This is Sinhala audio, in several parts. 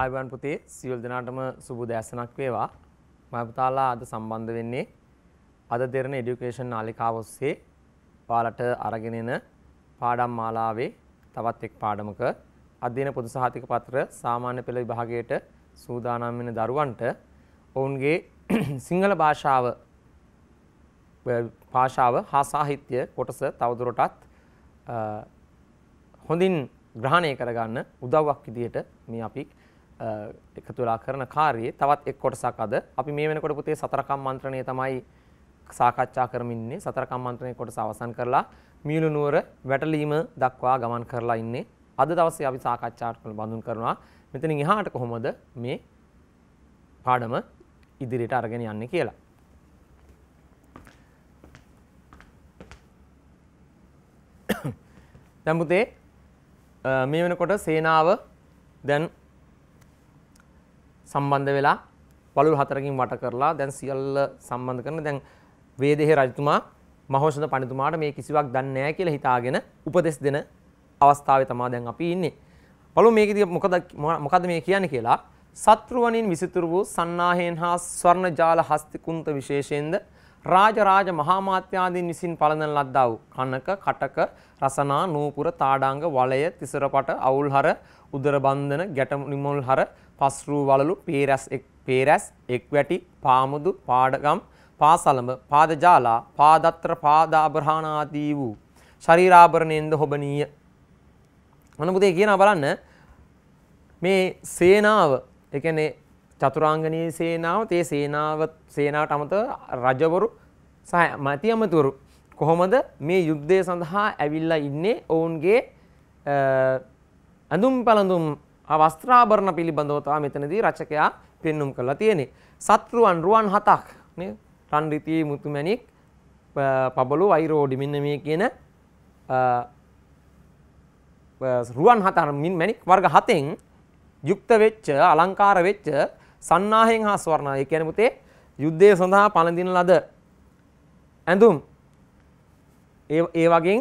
ආයුබෝවන් පුතේ සියලු දෙනාටම සුබ දැසනක් වේවා. මම පුතාලා අද සම්බන්ධ වෙන්නේ අද දෙරණ এডুকেෂන් නාලිකාව ඔස්සේ ඔයාලට අරගෙන එන පාඩම් මාලාවේ තවත් එක් පාඩමක අධ්‍යයන පොදු සහතික පත්‍ර සාමාන්‍ය පෙළ විභාගයට සූදානම් වෙන දරුවන්ට ඔවුන්ගේ සිංහල භාෂාව භාෂාව හා සාහිත්‍ය කොටස තවදුරටත් හොඳින් ග්‍රහණය කරගන්න උදව්වක් විදිහට මේ අපි එකතු වෙලා කරන කාර්යයේ තවත් එක් කොටසක් අද අපි මේ වෙනකොට පුතේ සතරකම් මන්ත්‍රණය තමයි සාකච්ඡා කරමින් ඉන්නේ සතරකම් මන්ත්‍රණය කොටස අවසන් කරලා මීළු නුවර වැටලීම දක්වා ගමන් කරලා ඉන්නේ අද දවසේ අපි සාකච්ඡා බඳුන් කරනවා මෙතනින් එහාට කොහොමද මේ පාඩම ඉදිරියට අරගෙන යන්නේ කියලා දැන් පුතේ මේ වෙනකොට සේනාව දැන් සම්බන්ධ වෙලා වලුල් හතරකින් වට කරලා දැන් සියල්ල සම්බන්ධ කරන දැන් වේදේහ රජතුමා මහෞෂධ පඬිතුමාට මේ කිසිවක් දන්නේ නැහැ කියලා හිතාගෙන උපදෙස් දෙන අවස්ථාවේ තමයි දැන් අපි ඉන්නේ. බලමු මේකදී මොකද මොකද මේ කියන්නේ කියලා. සත්‍රුවණින් විසිතුරු වූ සන්නාහයෙන් හා ස්වර්ණ ජාල හස්ති කුන්ත විශේෂයෙන්ද රාජරාජ මහාමාත්‍යාදීන් විසින් පලඳන ලද්දා වූ කනක කටක රසනා නූපුර තාඩාංග වලය තිසරපට අවුල්හර උදරබන්ධන ගැට නිමුල්හර පස්රූ වලලු පේරැස් පේරැස් එක්වැටි පාමුදු පාඩගම් පාසලඹ පාදජාලා පාදත්‍ර පාදාභරාණාදී වූ ශරීරාභරණයෙන්ද හොබනීය අනපුතේ කියන බලන්න මේ සේනාව එකනේ චතුරාංගනී සේනාව තේ සේනාව සේනාවට අමත රජවරු සහ මැති අමතුරු කොහොමද මේ යුද්ධය සඳහා ඇවිල්ලා ඉන්නේ ඔවුන්ගේ ඇඳුම් පැළඳුම් අවස්ත්‍රාභරණ පිළිබඳව තමයි මෙතනදී රචකයා පෙන්눔 කරලා තියෙන්නේ. සත්‍රුවන් රුවන් හතක් නේ රන් රිතියේ මුතුමැණික් පබළු වෛරෝඩි මෙන්න මේ කියන රුවන් හතර මින් මැණික් වර්ග හතෙන් යුක්ත වෙච්ච අලංකාර වෙච්ච සන්නාහයෙන් හා ස්වර්ණා. ඒ කියන්නේ පුතේ යුද්ධය සඳහා පළඳින ලද ඇඳුම් ඒ ඒ වගේ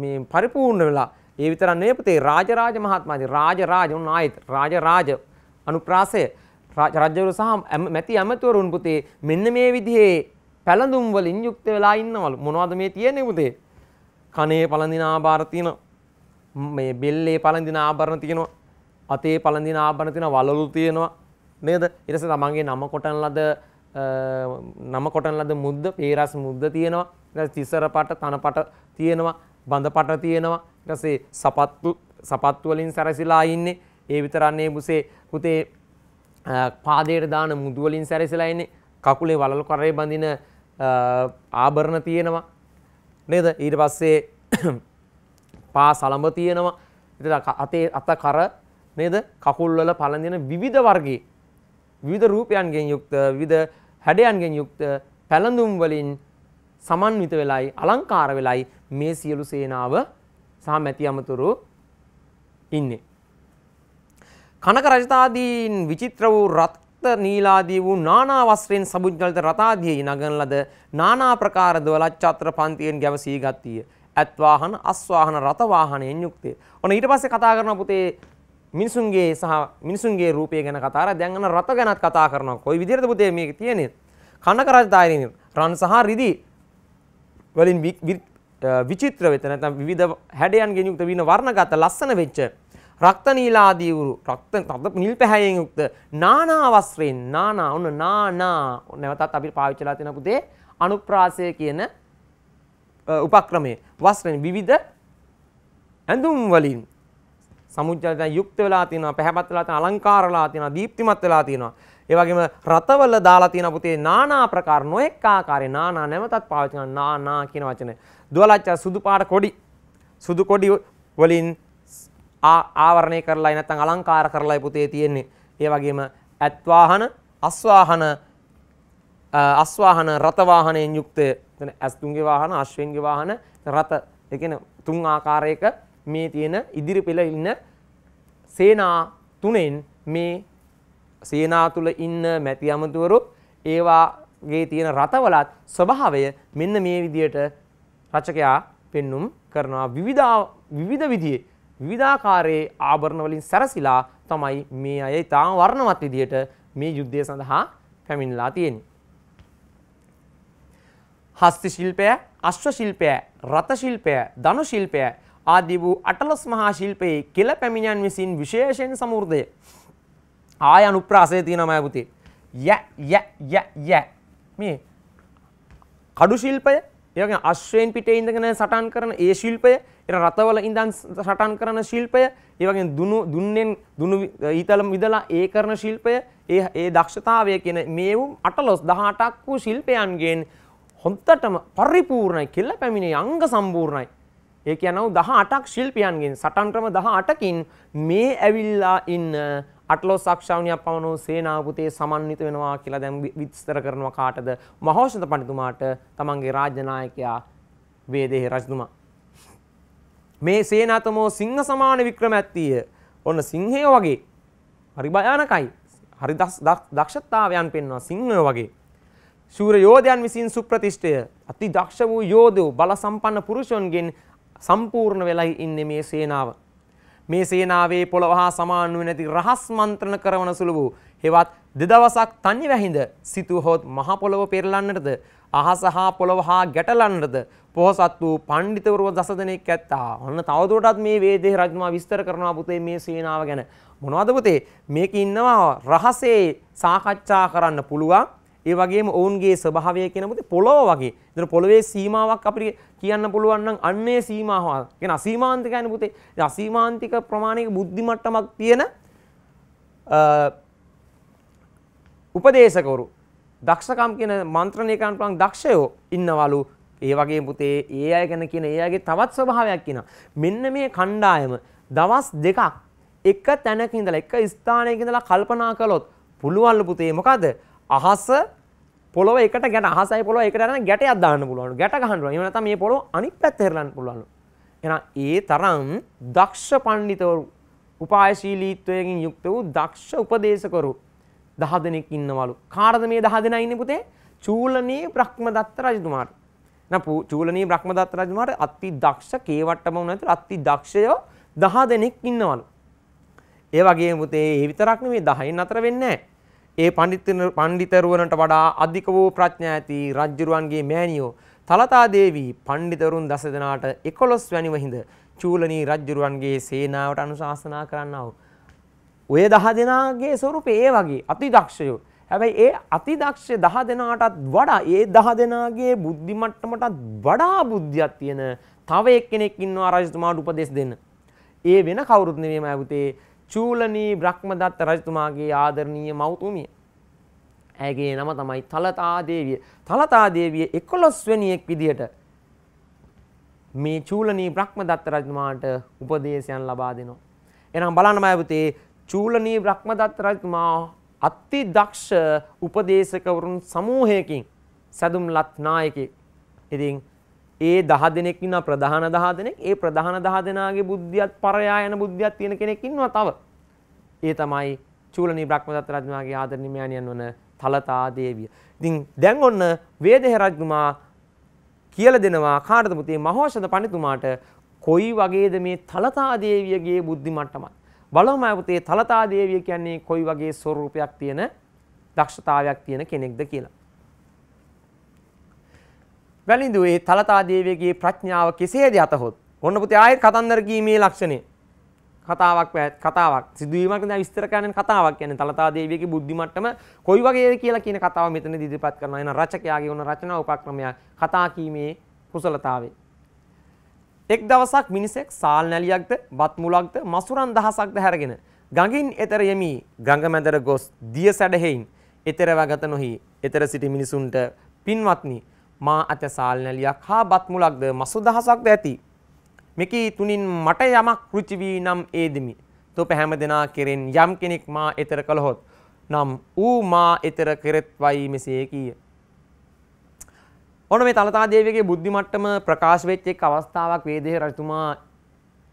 මේ පරිපූර්ණ වෙලා ඒ විතරක් නෙවෙයි පුතේ රාජරාජ මහත්මයාද රාජරාජ උන් ආයත රාජරාජ අනුප්‍රාසය රජවරු සහ මැති ඇමතිවරුන් පුතේ මෙන්න මේ විදිහේ පැළඳුම් වලින් යුක්ත වෙලා ඉන්නවලු මොනවද මේ තියෙන්නේ පුතේ කනේ පළඳින ආභාර තියෙන මේ බෙල්ලේ පළඳින ආභරණ තියෙනවා අතේ පළඳින ආභරණ තියෙනවා වලලු තියෙනවා නේද ඉරස තමන්ගේ නම කොටන් ලද නම කොටන් ලද මුද්ද පේරස් මුද්ද තියෙනවා තිසර පට තන පට තියෙනවා බඳ පට තියෙනවා ඉටසේ සපත්තු සපත්තුවලින් සැරසිලා ඉන්නේ ඒ විතරන්නේ බුසේ පුතේ පාදයට දාන මුදුවලින් සැරසිලා ඉන්නේ කකුලේ වලල් කරේ බඳින ආභරණ තියෙනවා නේද ඊට පස්සේ පා සලඹ තියෙනවා ඉතින් අතේ අත කර නේද කකුල් වල පළඳින විවිධ වර්ගයේ විවිධ රූපයන්ගෙන් යුක්ත විවිධ හැඩයන්ගෙන් යුක්ත පැළඳුම් වලින් සමන්විත වෙලයි අලංකාර වෙලයි මේ සියලු සේනාව සහ මැති අමතුරු ඉන්නේ. කනක රජතාදීන් විචිත්‍ර වූ රක්ත නීලාදී වූ නානා වස්ත්‍රයෙන් සබුද්ගලිත රතාදී නගන ලද නානා ප්‍රකාර දවලච්ඡත්‍ර පන්තියෙන් ගැවසී ගත්තිය. ඇත්වාහන අස්වාහන රතවාහනයෙන් යුක්තය. ඔන්න ඊට පස්සේ කතා කරන පුතේ මිනිසුන්ගේ සහ මිනිසුන්ගේ රූපය ගැන කතා කරා දැන් අන්න රත ගැනත් කතා කරනවා. කොයි විදිහටද පුතේ මේක තියෙන්නේ? කනක රාජධානී රන් සහ රිදී වලින් විචිත්‍ර වෙත නැත්නම් විවිධ හැඩයන්ගෙන් යුක්ත වින වර්ණගත ලස්සන වෙච්ච රක්ත නීලාදී වූ රක්ත තද නිල් පැහැයෙන් යුක්ත නානා වස්ත්‍රයෙන් නානා උන නානා නැවතත් අපි පාවිච්චි කරලා තියෙන පුතේ අනුප්‍රාසය කියන උපක්‍රමයේ වස්ත්‍රෙන් විවිධ ඇඳුම් වලින් සමුජ්ජලයන් යුක්ත වෙලා තියෙනවා, පැහැපත් වෙලා තියෙනවා, අලංකාර වෙලා තියෙනවා, දීප්තිමත් වෙලා තියෙනවා. ඒ වගේම රතවල දාලා තියෙන පුතේ නානා ප්‍රකාර නොඑක ආකාරයේ නානා නැවතත් පාවිච්චි කරන නානා කියන වචනේ. දුවලච්ච සුදු පාට කොඩි සුදු කොඩි වලින් ආවරණය කරලායි නැත්නම් අලංකාර කරලායි පුතේ තියෙන්නේ. ඒ වගේම ඇත්වාහන, අස්වාහන අස්වාහන රත වාහනයෙන් යුක්ත එතන ඇස්තුන්ගේ වාහන, අශ්වයන්ගේ වාහන, රත ඒ තුන් ආකාරයක මේ තියෙන ඉදිරි පෙළ ඉන්න සේනා තුනෙන් මේ සේනා තුළ ඉන්න මැති අමතුවරු ඒවාගේ තියෙන රටවලත් ස්වභාවය මෙන්න මේ විදියට රචකයා පෙන්눔 කරනවා විවිධා විවිධ විදිහේ විවිධාකාරයේ ආභරණ වලින් සැරසිලා තමයි මේ අය ඉතාම වර්ණවත් විදියට මේ යුද්ධය සඳහා පැමිණලා තියෙන්නේ. හස්ත ශිල්පය, අශ්ව ශිල්පය, රත ශිල්පය, ධනු ශිල්පය ආදී වූ අටලොස් මහා ශිල්පයේ කෙල පැමිණියන් විසින් විශේෂයෙන් සමෘද්ධය. ආය අනුප්‍රාසය තියෙනවා මම පුතේ. ය ය ය ය මේ කඩු ශිල්පය ඒ වගේ අශ්වයෙන් පිටේ ඉඳගෙන සටන් කරන ඒ ශිල්පය ඊට රතවල ඉඳන් සටන් කරන ශිල්පය ඒ වගේ දුනු දුන්නෙන් දුනු ඊතල මිදලා ඒ කරන ශිල්පය ඒ ඒ දක්ෂතාවය කියන මේ වුම් 18 18ක් වූ ශිල්පයන්ගෙන් හොන්තටම පරිපූර්ණයි කියලා පැමිණේ අංග සම්පූර්ණයි ඒ කියනව 18ක් ශිල්පියන්ගෙන් සටන් ක්‍රම 18කින් මේ ඇවිල්ලා ඉන්න අටලොස් අක්ෂාවනියක් පමණ වූ සේනාපතේ සමන්විත වෙනවා කියලා දැන් විස්තර කරනවා කාටද මහෞෂධ පඬිතුමාට තමන්ගේ රාජ්‍යනායකයා වේදේහ රජතුමා මේ සේනාතමෝ සිංහ සමාන වික්‍රමැත්තිය ඔන්න සිංහය වගේ හරි භයානකයි හරි දක්ෂතාවයන් පෙන්වා සිංහය වගේ ශූර යෝධයන් විසින් සුප්‍රතිෂ්ඨය අති දක්ෂ වූ යෝධයෝ බල සම්පන්න පුරුෂයන්ගෙන් සම්පූර්ණ වෙලයි ඉන්නේ මේ සේනාව. මේ සේනාවේ පොළව හා සමාන වූ නැති රහස් මන්ත්‍රණ කරවන සුළු වූ හෙවත් දෙදවසක් තනි වැහිඳ සිතුවහොත් මහ පොළව පෙරලන්නටද අහස හා පොළව හා ගැටලන්නටද පොහොසත් වූ පණ්ඩිතවරුව දස දෙනෙක් ඇත්තා. ඔන්න තවදුරටත් මේ වේදේ රජතුමා විස්තර කරනවා පුතේ මේ සේනාව ගැන. මොනවද පුතේ? මේක ඉන්නවා රහසේ සාකච්ඡා කරන්න පුළුවන්. ඒ වගේම ඔවුන්ගේ ස්වභාවය කියන මොකද පොළොව වගේ. ඒතර පොළොවේ සීමාවක් අපිට කියන්න පුළුවන් නම් අන්නේ සීමාව. කියන අසීමාන්තික කියන්නේ පුතේ. අසීමාන්තික ප්‍රමාණයක බුද්ධි මට්ටමක් තියෙන උපදේශකවරු දක්ෂකම් කියන මන්ත්‍රණය කරන්න පුළුවන් දක්ෂයෝ ඉන්නවලු. ඒ වගේ පුතේ ඒ අය ගැන කියන ඒ අයගේ තවත් ස්වභාවයක් කියන. මෙන්න මේ කණ්ඩායම දවස් දෙකක් එක තැනක ඉඳලා එක ස්ථානයක ඉඳලා කල්පනා කළොත් පුළුවන්ලු පුතේ මොකද? අහස පොළොව එකට ගැට අහසයි පොළොව එකට අරන් ගැටයක් දාන්න පුළුවන්. ගැට ගහන්න පුළුවන්. එහෙම නැත්නම් මේ පොළොව අනිත් පැත්ත හෙරලන්න පුළුවන්. එහෙනම් ඒ තරම් දක්ෂ පඬිතවරු උපායශීලීත්වයෙන් යුක්ත වූ දක්ෂ උපදේශකරු 10 දෙනෙක් ඉන්නවලු. කාටද මේ 10 දෙනා ඉන්නේ පුතේ? චූලනී බ්‍රහ්මදත්ත රජතුමාට. එහෙනම් චූලනී බ්‍රහ්මදත්ත රජතුමාට අති දක්ෂ කේවට්ටම උනතර අති දක්ෂය 10 දෙනෙක් ඉන්නවලු. ඒ වගේම පුතේ ඒ විතරක් නෙමෙයි 10න් අතර වෙන්නේ නැහැ. ඒ පණ්ඩිතරුවනට වඩා අධික වූ ප්‍රඥා ඇති රජ්ජුරුවන්ගේ මෑණියෝ තලතා දේවී පණ්ඩිතරුන් දස දෙනාට 11 වැනිව හිඳ චූලනී රජ්ජුරුවන්ගේ සේනාවට අනුශාසනා කරන්නව. ඔය 10 දෙනාගේ ස්වරූපේ ඒ වගේ අතිදක්ෂයෝ. හැබැයි ඒ අතිදක්ෂ 10 දෙනාටත් වඩා ඒ 10 දෙනාගේ බුද්ධි මට්ටමටත් වඩා බුද්ධියක් තියෙන තව එක්කෙනෙක් ඉන්නවා රජතුමාට උපදෙස් දෙන්න. ඒ වෙන කවුරුත් නෙවෙයි මම චූලනී බ්‍රහ්මදත්ත රජතුමාගේ ආදරණීය මවතුමිය. ඇගේ නම තමයි තලතා දේවිය. තලතා දේවිය 11 වෙනියෙක් විදියට මේ චූලනී බ්‍රහ්මදත්ත රජතුමාට උපදේශයන් ලබා දෙනවා. එහෙනම් බලන්න මයබුතේ චූලනී බ්‍රහ්මදත්ත රජතුමා අති දක්ෂ උපදේශකවරුන් සමූහයකින් සැදුම් ලත් නායකෙක්. ඉතින් ඒ දහ දෙනෙක් ඉන්න ප්‍රධාන දහ දෙනෙක් ඒ ප්‍රධාන දහ දෙනාගේ බුද්ධියත් පරයා යන බුද්ධියක් තියෙන කෙනෙක් ඉන්නවා තව. ඒ තමයි චූලනී බ්‍රහ්මදත්ත රජතුමාගේ ආදරණීයමයන්න් වන තලතා දේවිය. ඉතින් දැන් ඔන්න වේදහ රජතුමා කියලා දෙනවා කාටද පුතේ මහෞෂධ පඬිතුමාට කොයි වගේද මේ තලතා දේවියගේ බුද්ධි මට්ටමත්. බලමු පුතේ තලතා දේවිය කියන්නේ කොයි වගේ ස්වරූපයක් තියෙන දක්ෂතාවයක් තියෙන කෙනෙක්ද කියලා. වැලිඳුවේ තලතා දේවියගේ ප්‍රඥාව කෙසේද යතහොත් ඔන්න පුතේ ආයෙත් කතන්දර කීමේ ලක්ෂණේ කතාවක් කතාවක් සිදුවීමක් දැන් විස්තර කරන කතාවක් කියන්නේ තලතා දේවියගේ බුද්ධි මට්ටම කොයි වගේද කියලා කියන කතාව මෙතනදී ඉදිරිපත් කරනවා එන රචකයාගේ වුණ රචනා උපක්‍රමය කතා කීමේ කුසලතාවේ එක් දවසක් මිනිසෙක් සාල් නැලියක්ද බත් මුලක්ද මසුරන් දහසක්ද හැරගෙන ගඟින් එතර යමි ගඟ මැදර ගොස් දිය සැඩෙහින් එතරවගත නොහි එතර සිටි මිනිසුන්ට පින්වත්නි මා අත සාල්නලියක් හා බත් මුලක්ද මසු දහසක්ද ඇති. මෙකී තුනින් මට යමක් රුචි වී නම් ඒදමි. තොප හැම දෙනා කෙරෙන් යම් කෙනෙක් මා එතර කළහොත් නම් ඌ මා එතර කෙරෙත්වයි මෙසේ කීය. ඔන මේ තලතාදේවගේ බුද්ධිමට්ටම ප්‍රකාශ වෙච්ච එක් අවස්ථාවක් වේදේ රජතුමා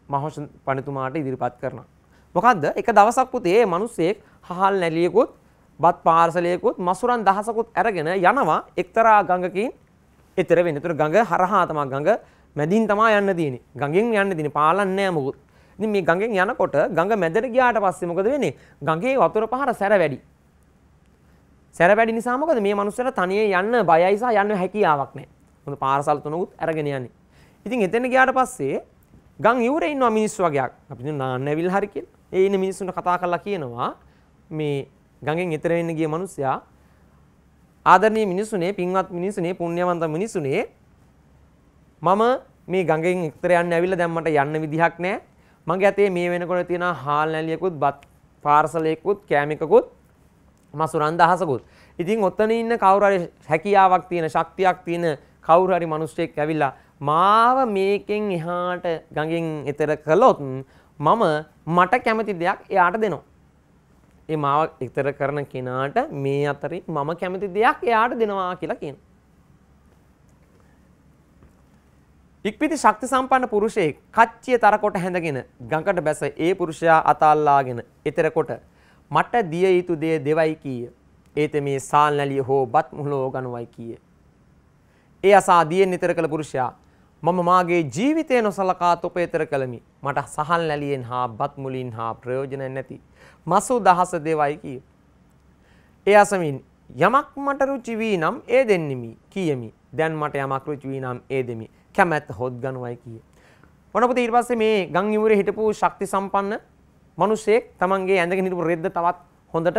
මහෝෂ පණතුමාට ඉදිරිපත් කරන. මොකක්ද එක දවසක් පුතේ මනුස්සෙක් හහල් නැලියකුත් බත් පාර්සලයකුත් මසුරන් දහසකුත් ඇරගෙන යනවා එක්තරා ගඟකින් එතර වෙන තුර ගඟ හරහා තමා ගඟ මැදින් තමා යන්න තියෙන ගඟෙන් යන්න තින පාලන්නෑ මුකුත් ඉතින් මේ ගඟෙන් යනකොට ගඟ මැදට ගියාට පස්සේ මොකද වෙන්නේ ගඟේ වතුර පහර සැර වැඩි සැර වැඩි නිසා මොකද මේ මනුස්සයට තනියේ යන්න බයයි සහ යන්න හැකියාවක් නැහැ මොන පාරසල් තුනකුත් අරගෙන යන්නේ ඉතින් එතන ගියාට පස්සේ ගං ඉවුරේ ඉන්නවා මිනිස්සු වගේක් අපි නාන්න ඇවිල් හරි කියලා ඒ ඉන්න මිනිස්සුන්ට කතා කරලා කියනවා මේ ගඟෙන් එතර වෙන්න ගිය මනුස්සයා ආදරණීය මිනිසුනේ පින්වත් මිනිසුනේ පුණ්‍යවන්ත මිනිසුනේ මම මේ ගඟෙන් එක්තර යන්න ඇවිල්ලා දැන් මට යන්න විදිහක් නැහැ මගේ අතේ මේ වෙනකොට තියෙන හාල් නැලියකුත් බත් පාර්සලයකුත් කෑමිකකුත් මසුරන් දහසකුත් ඉතින් ඔතන ඉන්න කවුරු හරි හැකියාවක් තියෙන ශක්තියක් තියෙන කවුරු හරි මිනිස්සෙක් ඇවිල්ලා මාව මේකෙන් එහාට ගඟෙන් එතර කළොත් මම මට කැමති දෙයක් එයාට දෙනවා ඒ මාව එතර කරන කෙනාට මේ අතරින් මම කැමති දෙයක් එයාට දෙනවා කියලා කියන. ඉක්පිති ශක්ති සම්පන්න පුරුෂයෙක් කච්චිය තරකොට හැඳගෙන ගඟට බැස ඒ පුරුෂයා අතල්ලාගෙන එතරකොට මට දිය යුතු දේ දෙවයි කීය. ඒත මේ සාල් නැලිය හෝ බත් මුහුණෝ ගනුවයි කීය. ඒ අසා දියෙන් නිතර කළ පුරුෂයා මම මාගේ ජීවිතය නොසලකා තොප එතර කළමි. මට සහල් නැලියෙන් හා බත් මුලින් හා ප්‍රයෝජන නැති. මසු දහස දෙවයි කිය. ඒ අසමින් යමක් මට රුචි වී නම් ඒ දෙන්නෙමි කියමි. දැන් මට යමක් රුචි වී නම් ඒ දෙමි. කැමැත්ත හොත් ගනුවයි කිය. ඔන්න පුතේ ඊට පස්සේ මේ ගම් ඉවුරේ හිටපු ශක්ති සම්පන්න මිනිසෙක් තමන්ගේ ඇඳගෙන හිටපු රෙද්ද තවත් හොඳට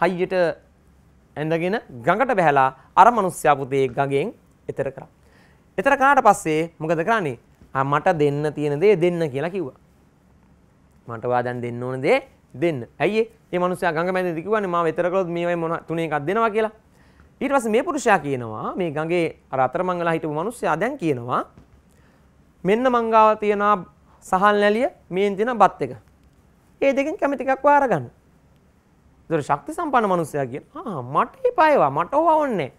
හයියට ඇඳගෙන ගඟට බැහැලා අර මිනිස්සයා පුතේ ගඟෙන් එතර කරා. එතර කාට පස්සේ මොකද කරන්නේ? මට දෙන්න තියෙන දේ දෙන්න කියලා කිව්වා. මට ඔයා දැන් දෙන්න ඕන දේ දෙන්න. ඇයි ඒ මනුස්සයා ගංගමැදදී කිව්වනේ මාව ඊතර කළොත් මේවයි මොන තුනේ එකක් දෙනවා කියලා. ඊට පස්සේ මේ පුරුෂයා කියනවා මේ ගඟේ අර අතරමංගලා හිටපු මනුස්සයා දැන් කියනවා මෙන්න මංගාව තියන සහල් නැලිය මේන් තියෙන බත් එක. ඒ දෙකෙන් කැමති එකක් වාර ගන්න. ඒතර ශක්ති සම්පන්න මනුස්සයා කියන ආ මට එපායවා මට ඕවා ඕනේ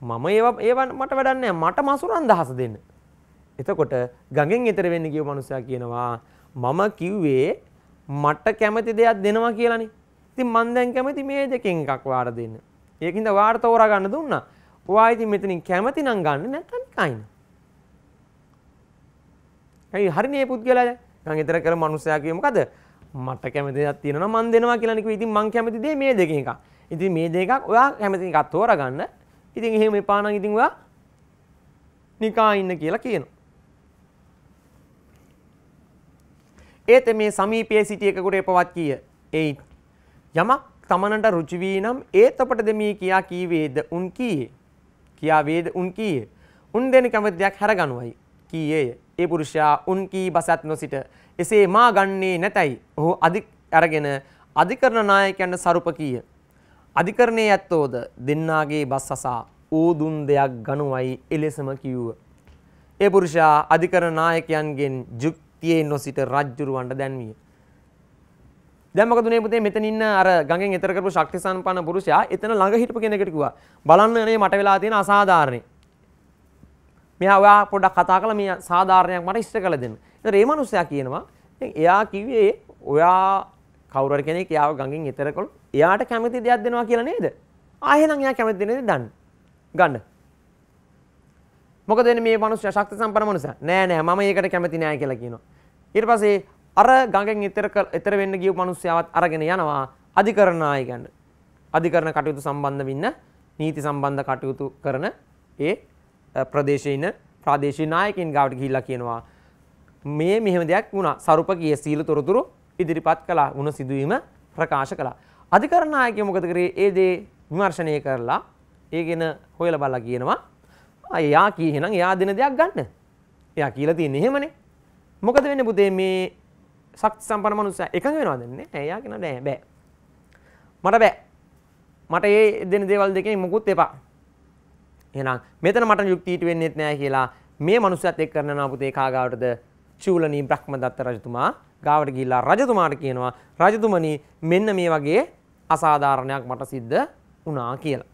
මම ඒවා ඒවා මට වැඩක් නැහැ මට මසුරන් දහස දෙන්න. එතකොට ගඟෙන් ඈතර වෙන්න කියව මනුස්සයා කියනවා මම කිව්වේ මට කැමති දෙයක් දෙනවා කියලානේ. ඉතින් මම දැන් කැමති මේ දෙකෙන් එකක් වාර දෙන්න. ඒකින්ද වාර තෝරා ගන්න දුන්නා. ඔයා ඉතින් මෙතනින් කැමති නම් ගන්න නැත්නම් කයින්. ඇයි හරිනේ පුද්ගලයා මං ඊතර කර මනුස්සයා කියේ මොකද මට කැමති දේක් තියෙනවා මං දෙනවා කියලා නිකුයි ඉතින් මං කැමති දේ මේ දෙකෙන් එකක් ඉතින් මේ දෙක එකක් ඔයා කැමති එකක් තෝරගන්න ඉතින් එහෙම එපා නම් ඉතින් ඔයා නිකා ඉන්න කියලා කියනවා ඒත මේ සමීපයේ සිටි එකකුට එපවත් කීය. එයි යමක් තමනට රුචි වී නම් ඒත අපට දෙමී කියා කීවේද උන් කීයේ. කියා වේද උන් කීයේ. උන් දෙන කැමැතියක් හැරගනුවයි. කීයේය. ඒ පුරුෂයා උන් කී බසත් නොසිට එසේ මා ගන්නේ නැතයි. ඔහු අධික අරගෙන අධිකරණ නායකයන්ට සරුප කීය. අධිකරණයේ ඇත්තෝද දෙන්නාගේ බස් අසා ඌදුන් දෙයක් ගනුවයි එලෙසම කිව්ව. ඒ පුරුෂයා අධිකරණ නායකයන්ගෙන් යුක්ත පියේ නොසිට රජ්ජුරුවන්ට දැන්විය. දැමක දුනේ පුතේ මෙතන ඉන්න අර ගඟෙන් එතර කරපු ශක්ති සම්පන්න පුරුෂයා එතන ළඟ හිටපු කෙනෙකුට කිව්වා බලන්න නේ මට වෙලා තියෙන අසාධාරණේ. මෙයා ඔයා පොඩ්ඩක් කතා කළා මේ සාධාරණයක් මට ඉෂ්ට කළ දෙන්න. ඒතර මේ මිනිස්සයා කියනවා එයා කිව්වේ ඔයා කවුරු කෙනෙක් යාව ගඟෙන් එතර කළොත් එයාට කැමති දෙයක් දෙනවා කියලා නේද? ආයෙ නම් එයා කැමති දෙන්නේ දන්න. ගන්න. මොකද මේ මනුස්සයා ශක්ති සම්පන්න මනුස්සයා නෑ නෑ මම ඒකට කැමති නෑ කියලා කියනවා ඊට පස්සේ අර ගඟෙන් ඈතර ඈතර වෙන්න ගියපු මනුස්සයාවත් අරගෙන යනවා අධිකරණ ආයකයන්ට අධිකරණ කටයුතු සම්බන්ධ වෙන්න නීති සම්බන්ධ කටයුතු කරන ඒ ප්‍රදේශයේ ඉන්න ප්‍රාදේශීය නායකයින් ගාවට ගිහිල්ලා කියනවා මේ මෙහෙම දෙයක් වුණා සරුප ගිය සීල තොරතුරු ඉදිරිපත් කළා වුණ සිදුවීම ප්‍රකාශ කළා අධිකරණ නායකය මොකද කරේ ඒ දේ විමර්ශනය කරලා ඒ ගැන හොයලා බලලා කියනවා එයා කිය එහෙනම් එයා දෙන දෙයක් ගන්න. එයා කියලා තියෙන්නේ එහෙමනේ. මොකද වෙන්නේ පුතේ මේ ශක්ති සම්පන්න මනුස්සයා එකඟ වෙනවද නැහැ. එයා කියනවා නෑ බෑ. මට බෑ. මට ඒ දෙන දේවල් දෙකෙන් මොකුත් එපා. එහෙනම් මෙතන මට යුක්ති ඊට වෙන්නේත් නෑ කියලා මේ මනුස්සයත් එක්ක කරනවා පුතේ කාගාවටද? චූලනී බ්‍රහ්මදත්ත රජතුමා ගාවට ගිහිල්ලා රජතුමාට කියනවා රජතුමනි මෙන්න මේ වගේ අසාධාරණයක් මට සිද්ධ වුණා කියලා.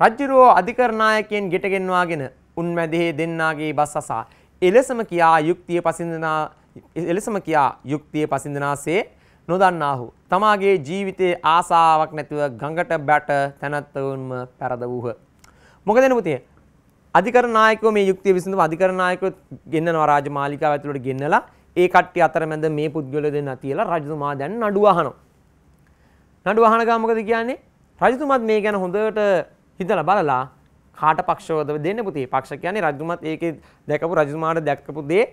රජ්ජුරුවෝ අධිකරණායකයෙන් ගෙටගෙන්වාගෙන උන්මැදෙහි දෙන්නාගේ බස් අසා එලෙසම කියා යුක්තිය පසිඳනා එලෙසම කියා යුක්තිය පසිඳනාසේ නොදන්නාහු තමාගේ ජීවිතයේ ආසාවක් නැතිව ගඟට බැට තැනැත්තවුන්ම පැරද වූහ. මොකද නුතිය අධිකරණායකෝ මේ යුක්තිය විසඳුම අධිකරණායකෝ ගෙන්නනවා රාජමාලිකාව ඇතුළට ගෙන්නලා ඒ කට්ටිය අතරමැද මේ පුද්ගල දෙන්න තියලා රජතුමා දැන් නඩුව අහනවා. නඩුව අහන ගමන් මොකද කියන්නේ? රජතුමාත් මේ ගැන හොඳට හිතලා බලලා කාට පක්ෂවද දෙන්න පුතේ පක්ෂ කියන්නේ රජතුමත් ඒකේ දැකපු රජතුමාට දැක්කපු දේ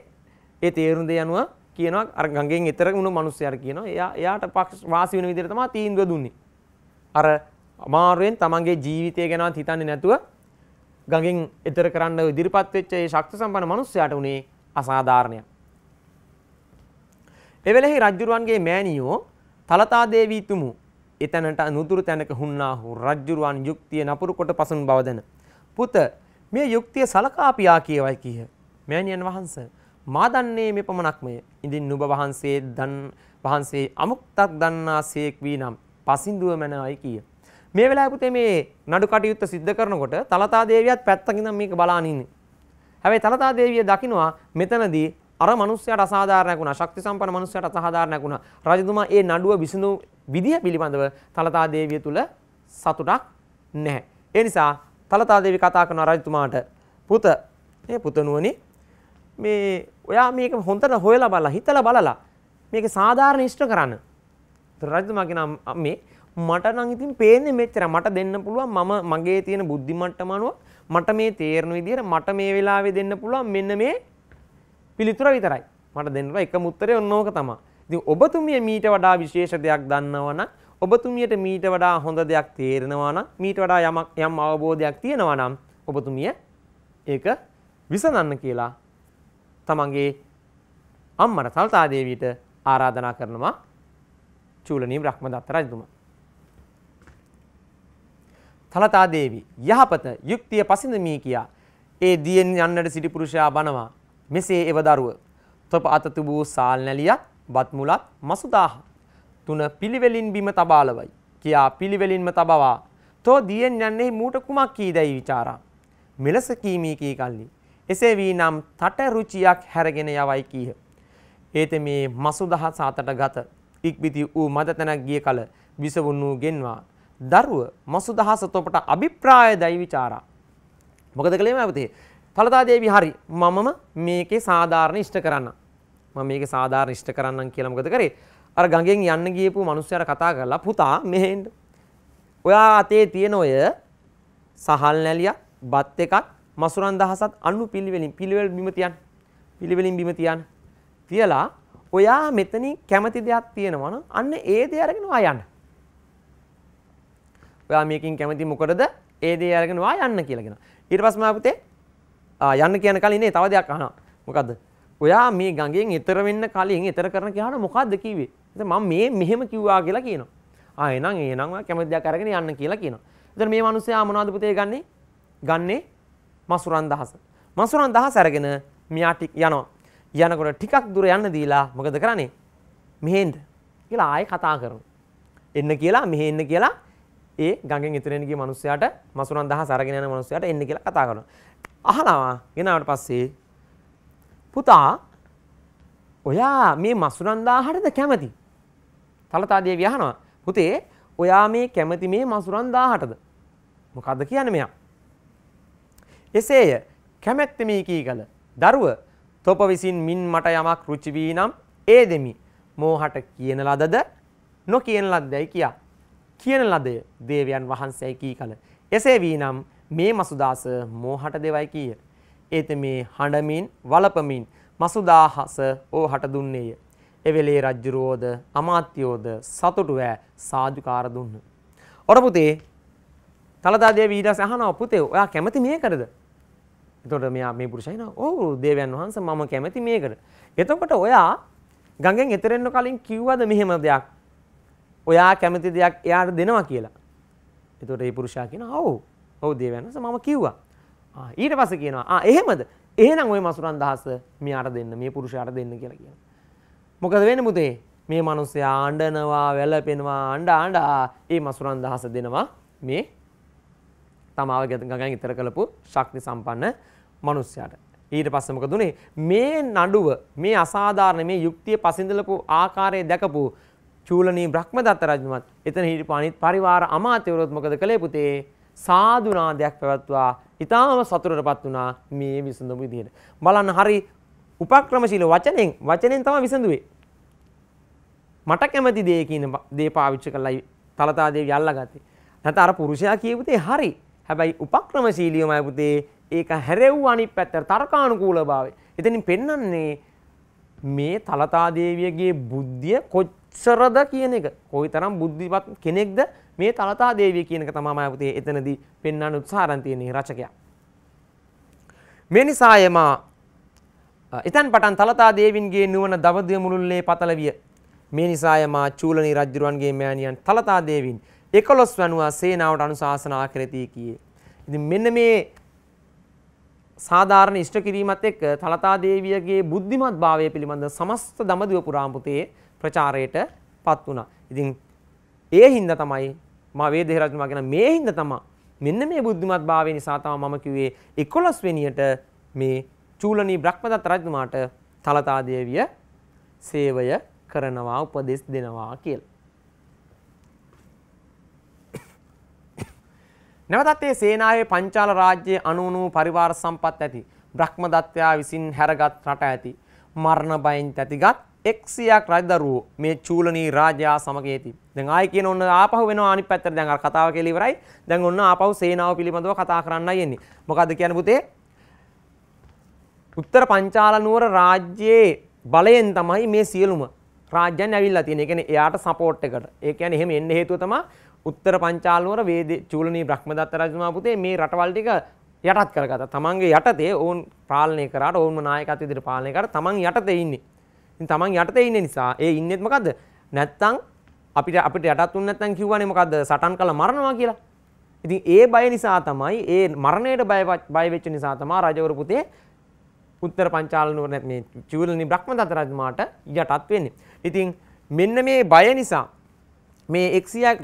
ඒ තේරුම් දේ අනුව කියනවා අර ගඟෙන් ඈතර වුණු මිනිස්සයාට කියනවා එයා එයාට පක්ෂ වාසි වෙන විදිහට තමයි තීන්දුව දුන්නේ අර අමාරුවෙන් තමන්ගේ ජීවිතය ගැනවත් හිතන්නේ නැතුව ගඟෙන් ඈතර කරන්න ඉදිරිපත් වෙච්ච ඒ ශක්ති සම්පන්න මිනිස්සයාට උනේ අසාධාරණයක් එවෙලෙහි රජුරුවන්ගේ මෑණියෝ තලතා දේවීතුමු එතැනට නුදුරු තැනක හුන්නාහු රජ්ජුරුවන් යුක්තිය නපුරු කොට පසුන් බවදන. පුත මේ යුක්තිය සලකාපියා කියවයි කියහ. මෑණියන් වහන්ස මාදන්නේ මෙ පමණක්මය ඉඳින් නුබ වහන්සේ දන් වහන්සේ අමුක්තක් දන්නා සේක් වී නම් පසින්දුව මැනවයි කිය. මේ වෙලාපුතේ මේ නඩු කටයුත්ත සිද්ධ කරනකොට තලතා දේවියත් පැත්තකිනම් මේක බලානින්න. හැබැයි තලතා දේවිය දකිනවා මෙතනදී අර මනුස්සයට අසාධාරණයක් වුණා ශක්ති සම්පන්න මනුස්සයට අසාධාරණයක් වුණා රජතුමා ඒ නඩුව විසඳු විදිහ පිළිබඳව තලතා දේවිය තුල සතුටක් නැහැ. ඒ නිසා තලතා දේවිය කතා කරන රජතුමාට පුත මේ පුතණුවනි මේ ඔයා මේක හොඳට හොයලා බලලා හිතලා බලලා මේක සාධාරණ ඉෂ්ට කරන්න. රජතුමා කියන මේ මට නම් ඉතින් පේන්නේ මෙච්චර මට දෙන්න පුළුවන් මම මගේ තියෙන බුද්ධි මට්ටම අනුව මට මේ තේරෙන විදිහට මට මේ වෙලාවේ දෙන්න පුළුවන් මෙන්න මේ පිළිතුර විතරයි. මට දෙන්න පුළුවන් එකම උත්තරේ ඔන්නෝක තමයි. ඉතින් ඔබතුමිය මීට වඩා විශේෂ දෙයක් දන්නවනම් ඔබතුමියට මීට වඩා හොඳ දෙයක් තේරෙනවා නම් මීට වඩා යමක් යම් අවබෝධයක් තියෙනවා නම් ඔබතුමිය ඒක විසඳන්න කියලා තමන්ගේ අම්මට සල්තා දේවියට ආරාධනා කරනවා චූලනී බ්‍රහ්මදත්ත රජතුමා. තලතා දේවී යහපත යුක්තිය පසිඳමී කියා ඒ දියෙන් යන්නට සිටි පුරුෂයා බනවා මෙසේ එව දරුව තොප අත තිබූ සාල් නැලියක් බත් මුලත් මසු දාහ. තුන පිළිවෙලින් බිම තබාලවයි. කියා පිළිවෙලින්ම තබවා. තෝ දියෙන් යන්නේ මූට කුමක් කීදැයි විචාරා. මෙලෙස කීමී කී කල්ලි. එසේ වී නම් තට රුචියක් හැරගෙන යවයි කීහ. ඒත මේ මසු දහස් අතට ගත ඉක්බිති වූ මදතැනක් ගිය කල විසවුන් වූ ගෙන්වා. දරුව මසු දහස තොපට අභිප්‍රාය දැයි විචාරා. මොකද කළේම ඇවතේ පලතාදේ විහරි මමම මේකේ සාධාරණ ඉෂ්ට කරන්න. මම මේක සාධාරණ ඉෂ්ට කරන්නම් කියලා මොකද කරේ? අර ගඟෙන් යන්න ගියපු මිනිස්සයාට කතා කරලා පුතා මෙහෙ එන්න. ඔයා අතේ තියෙන ඔය සහල් නැලියක්, බත් එකක්, මසුරන් දහසක් අණු පිළිවෙලින් පිළිවෙල බිම තියන්න. පිළිවෙලින් බිම තියන්න. තියලා ඔයා මෙතනින් කැමති දෙයක් තියෙනවා නම් අන්න ඒ දේ අරගෙන ආ යන්න. ඔයා මේකෙන් කැමති මොකටද? ඒ දේ අරගෙන ආ යන්න කියලා කියනවා. ඊට පස්සේ මම පුතේ යන්න කියන කලින් නේ තව දෙයක් අහනවා. මොකද්ද? ඔයා මේ ගඟෙන් එතර වෙන්න කලින් එතර කරන කියහන මොකක්ද කිව්වේ? ඉතින් මම මේ මෙහෙම කිව්වා කියලා කියනවා. ආ එහෙනම් එහෙනම් ඔයා කැමති දෙයක් අරගෙන යන්න කියලා කියනවා. ඉතින් මේ මිනිස්සයා මොනවද පුතේ ගන්නේ? ගන්නේ මසුරන් දහස. මසුරන් දහස අරගෙන මෙයා ටික යනවා. යනකොට ටිකක් දුර යන්න දීලා මොකද කරන්නේ? මෙහෙන්න කියලා ආයෙ කතා කරනවා. එන්න කියලා මෙහෙ එන්න කියලා ඒ ගඟෙන් ඉතුරෙන ගිය මිනිස්සයාට මසුරන් දහස අරගෙන යන මිනිස්සයාට එන්න කියලා කතා කරනවා. අහනවා ගෙනාවට පස්සේ පුතා ඔයා මේ මසුරන්දාහටද කැමති. තලතාදේ ව්‍යහනවා පුතේ ඔයා මේ කැමති මේ මසුරන්දාහටද. මොකක්ද කියන මෙයා. එසේය කැමැත්තමී කී කල දරුව තොප විසින් මින් මට යමක් රුචිවී නම් ඒ දෙමි මෝහට කියන ලදද නො කියන ලද්දැයි කියා. කියන ලදය දේවයන් වහන්සැයි කී කල. එසේ වී නම් මේ මසුදාස මෝහට දෙවයි කීය. ඒත මේ හඬමින් වලපමින් මසුදාහස ඕහට දුන්නේය. එවෙලේ රජ්ජුරෝද අමාත්‍යෝද සතුටුවෑ සාජුකාර දුන්න. ඔර පුතේ තලදාදේ වීඩස් අහනව පුතේ ඔයා කැමති මේකටද? එතකොට මෙයා මේ පුරුෂයන ඔව් දේවයන් වහන්සේ මම කැමති මේකට. එතකොට ඔයා ගඟෙන් එතෙරෙන්න කලින් කිව්වද මෙහෙම දෙයක්? ඔයා කැමති දෙයක් එයාට දෙනවා කියලා. එතකොට මේ පුරුෂයා කියනවා ඔව්. ඔව් දේවයන් වහන්සේ මම කිව්වා. ඊට පස කියනවා එහෙමද ඒනම් ඔය මසුරන් දහස මෙයාට දෙන්න මේ පුරුෂයාට දෙන්න කියලා කියන. මොකද වෙන මුතේ මේ මනුස්සය ආණ්ඩනවා වැලපෙනවා අන්ඩ ආණ්ඩ ඒ මසුරන් දහස දෙනවා මේ තමාව ගඟන් ඉතර කළපු ශක්ති සම්පන්න මනුස්්‍යයට. ඊට පස්සමක දුනේ මේ නඩුව මේ අසාධාරණ මේ යුක්තිය පසිඳලපු ආකාරය දැකපු චූලනී බ්‍රහ්ම දත්ත රජමත් එතන හිටි පනිත් පරිවාර අමාත්‍යවරොත්මකද කළේ පුතේ සාධනාදයක් පැවත්වා ඉතාම සතුරටපත් වුණා මේ විසඳපු විදිහට. බලන්න හරි උපක්‍රමශීල වචනෙන් වචනෙන් තමයි විසඳුවේ. මට කැමති දේ කියන දේ පාවිච්චි කරලා තලතා දේවි අල්ලගත්තේ. නැත්නම් අර පුරුෂයා කියපු දේ හරි. හැබැයි උපක්‍රමශීලීවමයි පුතේ ඒක හැරෙව්ව අනිත් පැත්තට තර්කානුකූලභාවය. එතනින් පෙන්වන්නේ මේ තලතා දේවියගේ බුද්ධිය කොච්චර කොච්චරද කියන එක කොයි තරම් බුද්ධිමත් කෙනෙක්ද මේ තලතා දේවිය කියනක තමා මායපතේ එතනදී පෙන්වන්න උත්සාහරන් තියෙනේ රචකයා. මේ නිසාය මා එතන් පටන් තලතා දේවින්ගේ නුවණ දවදිය මුළුල්ලේ පතලවිය. මේ නිසාය මා චූලනී රජුරන්ගේ මෑණියන් තලතා දේවින් 11 වෙනුවා සේනාවට අනුශාසනා කරති කියේ. ඉතින් මෙන්න මේ සාධාරණ ඉෂ්ට කිරීමත් එක්ක තලතා දේවියගේ බුද්ධිමත් භාවය පිළිබඳ සමස්ත දඹදිව පුරාම් පුතේ ප්‍රචාරයට පත් වුණා. ඉතින් ඒ හින්දා තමයි මා වේදේ රජතුමා කියන මේ හින්දා තමයි මෙන්න මේ බුද්ධිමත් භාවය නිසා තමයි මම කිව්වේ 11 වෙනියට මේ චූලනී බ්‍රහ්මදත්ත රජතුමාට තලතා දේවිය සේවය කරනවා උපදෙස් දෙනවා කියලා. නැවතත් ඒ සේනාවේ පංචාල රාජ්‍යයේ අනුනු පරිවාර සම්පත් ඇති බ්‍රහ්මදත්තයා විසින් හැරගත් රට ඇති මරණ බයෙන් තැතිගත් එක්සියක් රජදරුවෝ මේ චූලනී රාජයා සමගේති. දැන් ආයි කියන ඔන්න ආපහු වෙනවා අනිත් පැත්තට. දැන් අර කතාව කියලා ඉවරයි. දැන් ඔන්න ආපහු සේනාව පිළිබඳව කතා කරන්නයි එන්නේ. මොකද්ද කියන්නේ පුතේ? උත්තර පංචාල නුවර රාජ්‍යයේ බලයෙන් තමයි මේ සියලුම රාජ්‍යයන් ඇවිල්ලා තියෙන්නේ. ඒ කියන්නේ එයාට සපෝට් එකට. ඒ කියන්නේ එහෙම එන්න හේතුව තමයි උත්තර පංචාල නුවර වේද චූලනී බ්‍රහ්මදත්ත රජතුමා පුතේ මේ රටවල් ටික යටත් කරගත්තා. තමන්ගේ යටතේ ඔවුන් පාලනය කරාට ඔවුන්ම නායකත්ව විදිහට පාලනය කරා තමන් යටතේ ඉන්නේ. තමන් යටතේ ඉන්න නිසා ඒ ඉන්නෙත් මොකද්ද? නැත්තම් අපිට අපිට යටත් උන් නැත්තම් කිව්වනේ මොකද්ද? සටන් කළා මරනවා කියලා. ඉතින් ඒ බය නිසා තමයි ඒ මරණයට බය බය වෙච්ච නිසා තමයි රජවරු පුතේ උත්තර පංචාලනුවර මේ චූලනි බ්‍රහ්මදත්ත රජමාට යටත් වෙන්නේ. ඉතින් මෙන්න මේ බය නිසා මේ 100ක්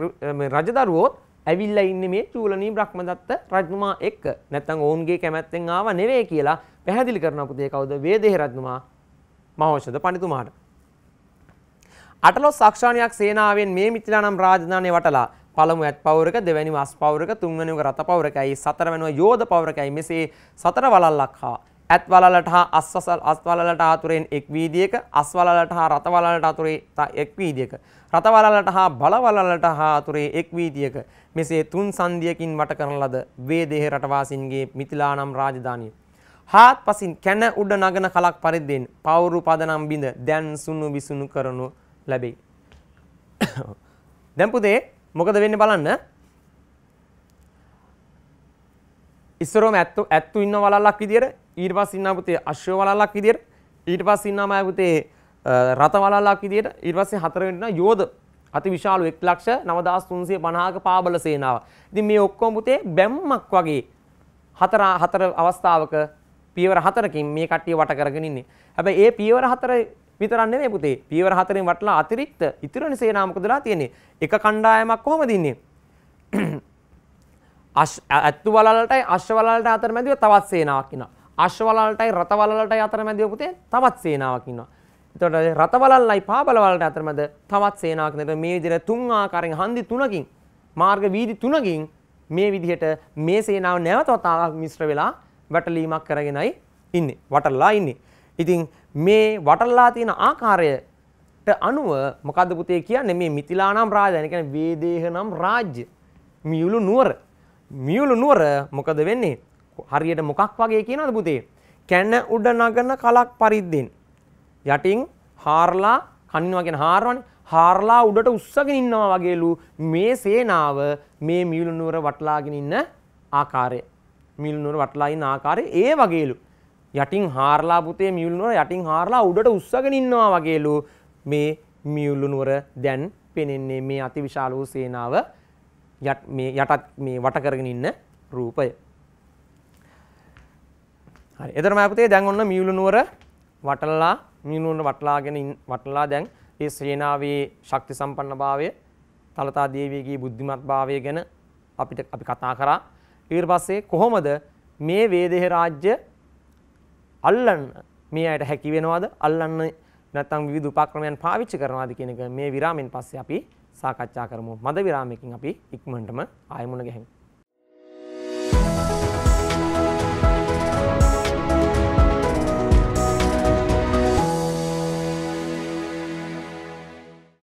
රජදරුවෝ ඇවිල්ලා ඉන්නේ මේ චූලනි බ්‍රහ්මදත්ත රජතුමා එක්ක. නැත්තම් ඔවුන්ගේ කැමැත්තෙන් ආව නෙවෙයි කියලා පැහැදිලි කරන පුතේ කවුද? වේදේහ රජතුමා මහෞෂධ පඬිතුමාට. අටලොස් අක්ෂානයක් සේනාවෙන් මේ මිත්‍රානම් රාජධානය වටලා පළමු ඇත් පවුරක දෙවැනි වස් පවුරක තුන්වැනික රත පවුරකයි සතරවැනුව යෝධ පවුරකයි මෙසේ සතර වලල්ලක් හා ඇත් වලලට හා අස්වසල් අස් වලලට ආතුරෙන් එක් වීදියක අස් වලලට හා රත වලලට ආතුරේ එක් වීදියක රත වලලට හා බල වලලට හා ආතුරේ එක් වීදියක මෙසේ තුන් සංදියකින් වට කරන ලද වේදේහ රටවාසින්ගේ මිතිලානම් රාජධානිය හාත්පසින් කැන උඩ නගන කලක් පරිද්දෙන් පවුරු පදනම් බිඳ දැන් සුණු විසුණු කරනු ලැබෙයි. දැන් පුතේ මොකද වෙන්නේ බලන්න. ඉස්සරෝම ඇත්තු ඇත්තු ඉන්න වලල්ලක් විදියට ඊට පස්සේ ඉන්න පුතේ අශ්ව වලල්ලක් විදියට ඊට පස්සේ ඉන්න මා පුතේ රත වලල්ලක් විදියට ඊට පස්සේ හතරවෙනි ඉන්න යෝධ අති විශාල 1,9350ක පාබල සේනාව. ඉතින් මේ ඔක්කොම පුතේ බැම්මක් වගේ හතර හතර අවස්ථාවක පියවර හතරකින් මේ කට්ටිය වට කරගෙන ඉන්නේ. හැබැයි ඒ පියවර හතර විතරක් නෙමෙයි පුතේ. පියවර හතරෙන් වටලා අතිරික්ත ඉතිරණ සේනා මොකදලා තියෙන්නේ? එක කණ්ඩායමක් කොහොමද ඉන්නේ? ඇත්තු වලලටයි අශ්ව වලලට අතරමැදිව තවත් සේනාවක් ඉන්නවා. අශ්ව වලලටයි රත වලලටයි අතරමැදිව පුතේ තවත් සේනාවක් ඉන්නවා. එතකොට රත වලල්ලයි පාබල වලලට අතරමැද තවත් සේනාවක් ඉන්නවා. මේ විදිහට තුන් ආකාරයෙන් හන්දි තුනකින් මාර්ග වීදි තුනකින් මේ විදිහට මේ සේනාව නැවතවතාවක් මිශ්‍ර වෙලා වැටලීමක් කරගෙනයි ඉන්නේ වටල්ලා ඉන්නේ. ඉතින් මේ වටල්ලා තියෙන ආකාරයට අනුව මොකද පුතේ කියන්නේ මේ මිතිලා නම් රාජධානි කියන්නේ වේදේහ නම් රාජ්‍ය මියුළු නුවර මියුළු නුවර මොකද වෙන්නේ හරියට මොකක් වගේ කියනවද පුතේ කැන උඩ නගන කලක් පරිද්දෙන් යටින් හාරලා කනිනවා කියන හාරවනේ හාරලා උඩට උස්සගෙන ඉන්නවා වගේලු මේ සේනාව මේ මියුළු නුවර වටලාගෙන ඉන්න ආකාරය මිල්නුවර වටලායින් ආකාරය ඒ වගේලු. යටින් හාරලා පුතේ මියුල්නුවර යටින් හාරලා උඩට උස්සගෙන ඉන්නවා වගේලු මේ මියුල්ලුනුවර දැන් පෙනෙන්නේ මේ අතිවිශාල වූ සේනාව යටත් මේ වටකරගෙන ඉන්න රූපය. හරි. එතනම අපතේ දැන් ඔන්න මියුල්ලුනුවර වටලා මියුල්ලුනුවර වටලාගෙන වටලා දැන් ඒ සේනාවේ ශක්ති සම්පන්නභාවය තලතා දේවියගේ බුද්ධිමත්භාවය ගැන අපිට අපි කතා කරා. ඊට පස්සේ කොහොමද මේ වේදේහ රාජ්‍ය අල්ලන්න මේ අයට හැකි වෙනවද අල්ලන්න නැත්නම් විවිධ උපක්‍රමයන් පාවිච්චි කරනවාද කියන එක මේ විරාමෙන් පස්සේ අපි සාකච්ඡා කරමු. මද විරාමයකින් අපි ඉක්මනටම ආයමුණ ගහමු.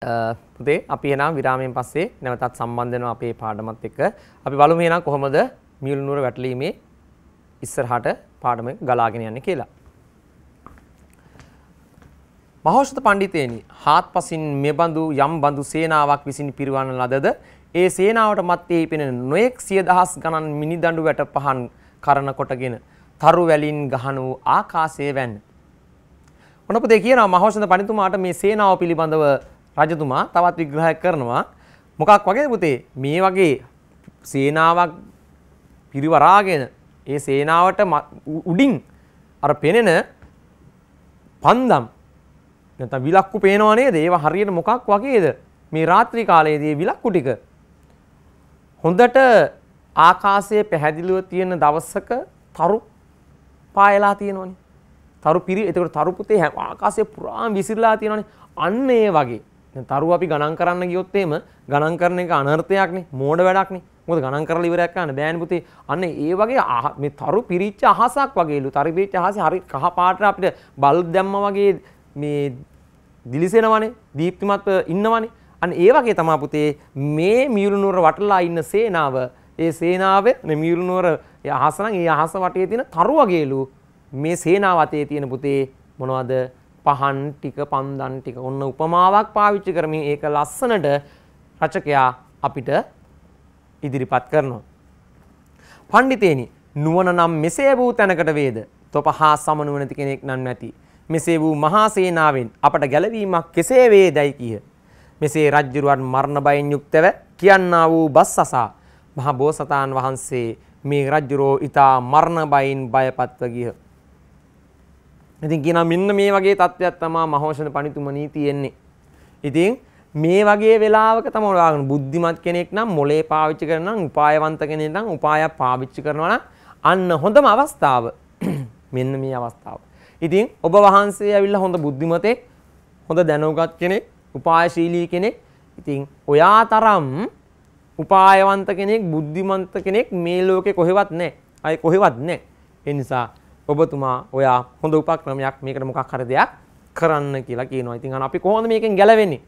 පුතේ අපි එහෙනම් විරාමයෙන් පස්සේ නැවතත් සම්බන්ධ වෙනවා අපේ පාඩමත් එක්ක. අපි බලමු එහෙනම් කොහොමද මියුල් නුවර වැටලීමේ ඉස්සරහට පාඩම ගලාගෙන යන්නේ කියලා. මහෞෂධ පඬිතේනි හාත්පසින් මෙබඳු යම් බඳු සේනාවක් විසින් පිරවන ලදද ඒ සේනාවට මත් ඒ පෙනෙන නොයෙක් සිය දහස් ගණන් මිනිදඬු වැට පහන් කරන කොටගෙන තරු වැලින් ගහන වූ ආකාශයේ වැන්න. මොනපොතේ කියනවා මහෞෂධ පඬිතුමාට මේ සේනාව පිළිබඳව රජතුමා තවත් විග්‍රහයක් කරනවා මොකක් වගේද පුතේ මේ වගේ සේනාවක් පිරිවරාගෙන ඒ සේනාවට උඩින් අර පෙනෙන පන්දම් නැත්නම් විලක්කු පේනවා නේද? ඒවා හරියට මොකක් වගේද? මේ රාත්‍රී කාලයේදී විලක්කු ටික හොඳට ආකාශයේ පැහැදිලිව තියෙන දවසක තරු පායලා තියෙනවනේ. තරු පිරි එතකොට තරු පුතේ ආකාශය පුරාම විසිරලා තියෙනවනේ. අන්න ඒ වගේ තරු අපි ගණන් කරන්න ගියොත් එහෙම ගණන් කරන එක අනර්ථයක්නේ මෝඩ වැඩක්නේ. මොකද ගණන් කරලා ඉවරයක් ගන්න බෑනේ පුතේ. අන්න ඒ වගේ මේ තරු පිරිච්ච අහසක් වගේලු. තරු පිරිච්ච අහසේ හරි කහ පාට අපිට බල්බ් දැම්මා වගේ මේ දිලිසෙනවනේ. දීප්තිමත් ඉන්නවනේ. අන්න ඒ වගේ තමයි පුතේ මේ මියුරු නුවර වටලා ඉන්න සේනාව. ඒ සේනාවේ මේ මියුරු නුවර අහස නම් ඒ අහස වටේ තියෙන තරු වගේලු මේ සේනාව අතේ තියෙන පුතේ මොනවද පහන් ටික පන්දන් ටික ඔන්න උපමාවක් පාවිච්චි කරමින් ඒක ලස්සනට රචකයා අපිට ඉදිරිපත් කරනවා. පණ්ඩිතේනි නුවණ නම් මෙසේ වූ තැනකට වේද තොප හා සමනුව නැති කෙනෙක් නම් නැති. මෙසේ වූ මහා සේනාවෙන් අපට ගැලවීමක් කෙසේ වේදයි කීය. මෙසේ රජ්ජුරුවන් මරණ බයෙන් යුක්තව කියන්නා වූ බස් අසා මහ බෝසතාන් වහන්සේ මේ රජ්ජුරෝ ඊතා මරණ බයින් බයපත්ව ගිය. ඉතින් කියනවා මෙන්න මේ වගේ තත්ත්වයක් තමයි මහෞෂධ පණිතුමනී තියෙන්නේ. ඉතින් මේ වගේ වෙලාවක තමයි ඔයාගෙන බුද්ධිමත් කෙනෙක් නම් මොලේ පාවිච්චි කරනවා නම් උපායවන්ත කෙනෙක් නම් උපායක් පාවිච්චි කරනවා නම් අන්න හොඳම අවස්ථාව. මෙන්න මේ අවස්ථාව. ඉතින් ඔබ වහන්සේ ඇවිල්ලා හොඳ බුද්ධිමතෙක් හොඳ දැනුගත් කෙනෙක් උපායශීලී කෙනෙක්. ඉතින් ඔයා තරම් උපායවන්ත කෙනෙක් බුද්ධිමන්ත කෙනෙක් මේ ලෝකේ කොහෙවත් නැහැ. අය කොහෙවත් නැහැ. ඒ නිසා ඔබතුමා ඔයා හොඳ උපක්‍රමයක් මේකට මොකක් හරි දෙයක් කරන්න කියලා කියනවා. ඉතින් අන අපි කොහොමද මේකෙන් ගැලවෙන්නේ?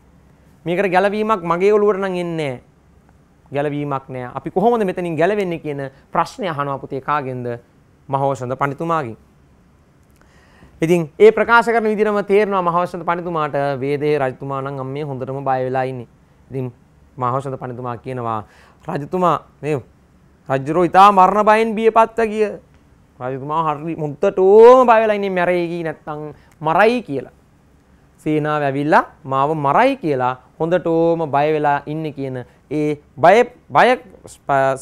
මේකට ගැලවීමක් මගේ ඔළුවට නම් එන්නේ ගැලවීමක් නෑ. අපි කොහොමද මෙතනින් ගැලවෙන්නේ කියන ප්‍රශ්නේ අහනවා පුතේ කාගෙන්ද? මහවසන්ත පඬිතුමාගෙන්. ඉතින් ඒ ප්‍රකාශ කරන විදිහම තේරෙනවා මහවසන්ත පඬිතුමාට වේදේ රජතුමා නම් අම්මේ හොඳටම බය වෙලා ඉන්නේ. ඉතින් මහවසන්ත පඬිතුමා කියනවා රජතුමා මේ රජුරෝ ඉතා මරණ බයෙන් බියපත්ව ගිය රජතුමා හරි මුත්තටෝම බයලයින්නේ මැරේකී නැත්තං මරයි කියලා. සේනාව ඇවිල්ලා මාව මරයි කියලා හොඳටෝම බයවෙලා ඉන්න කියන ඒ බය බය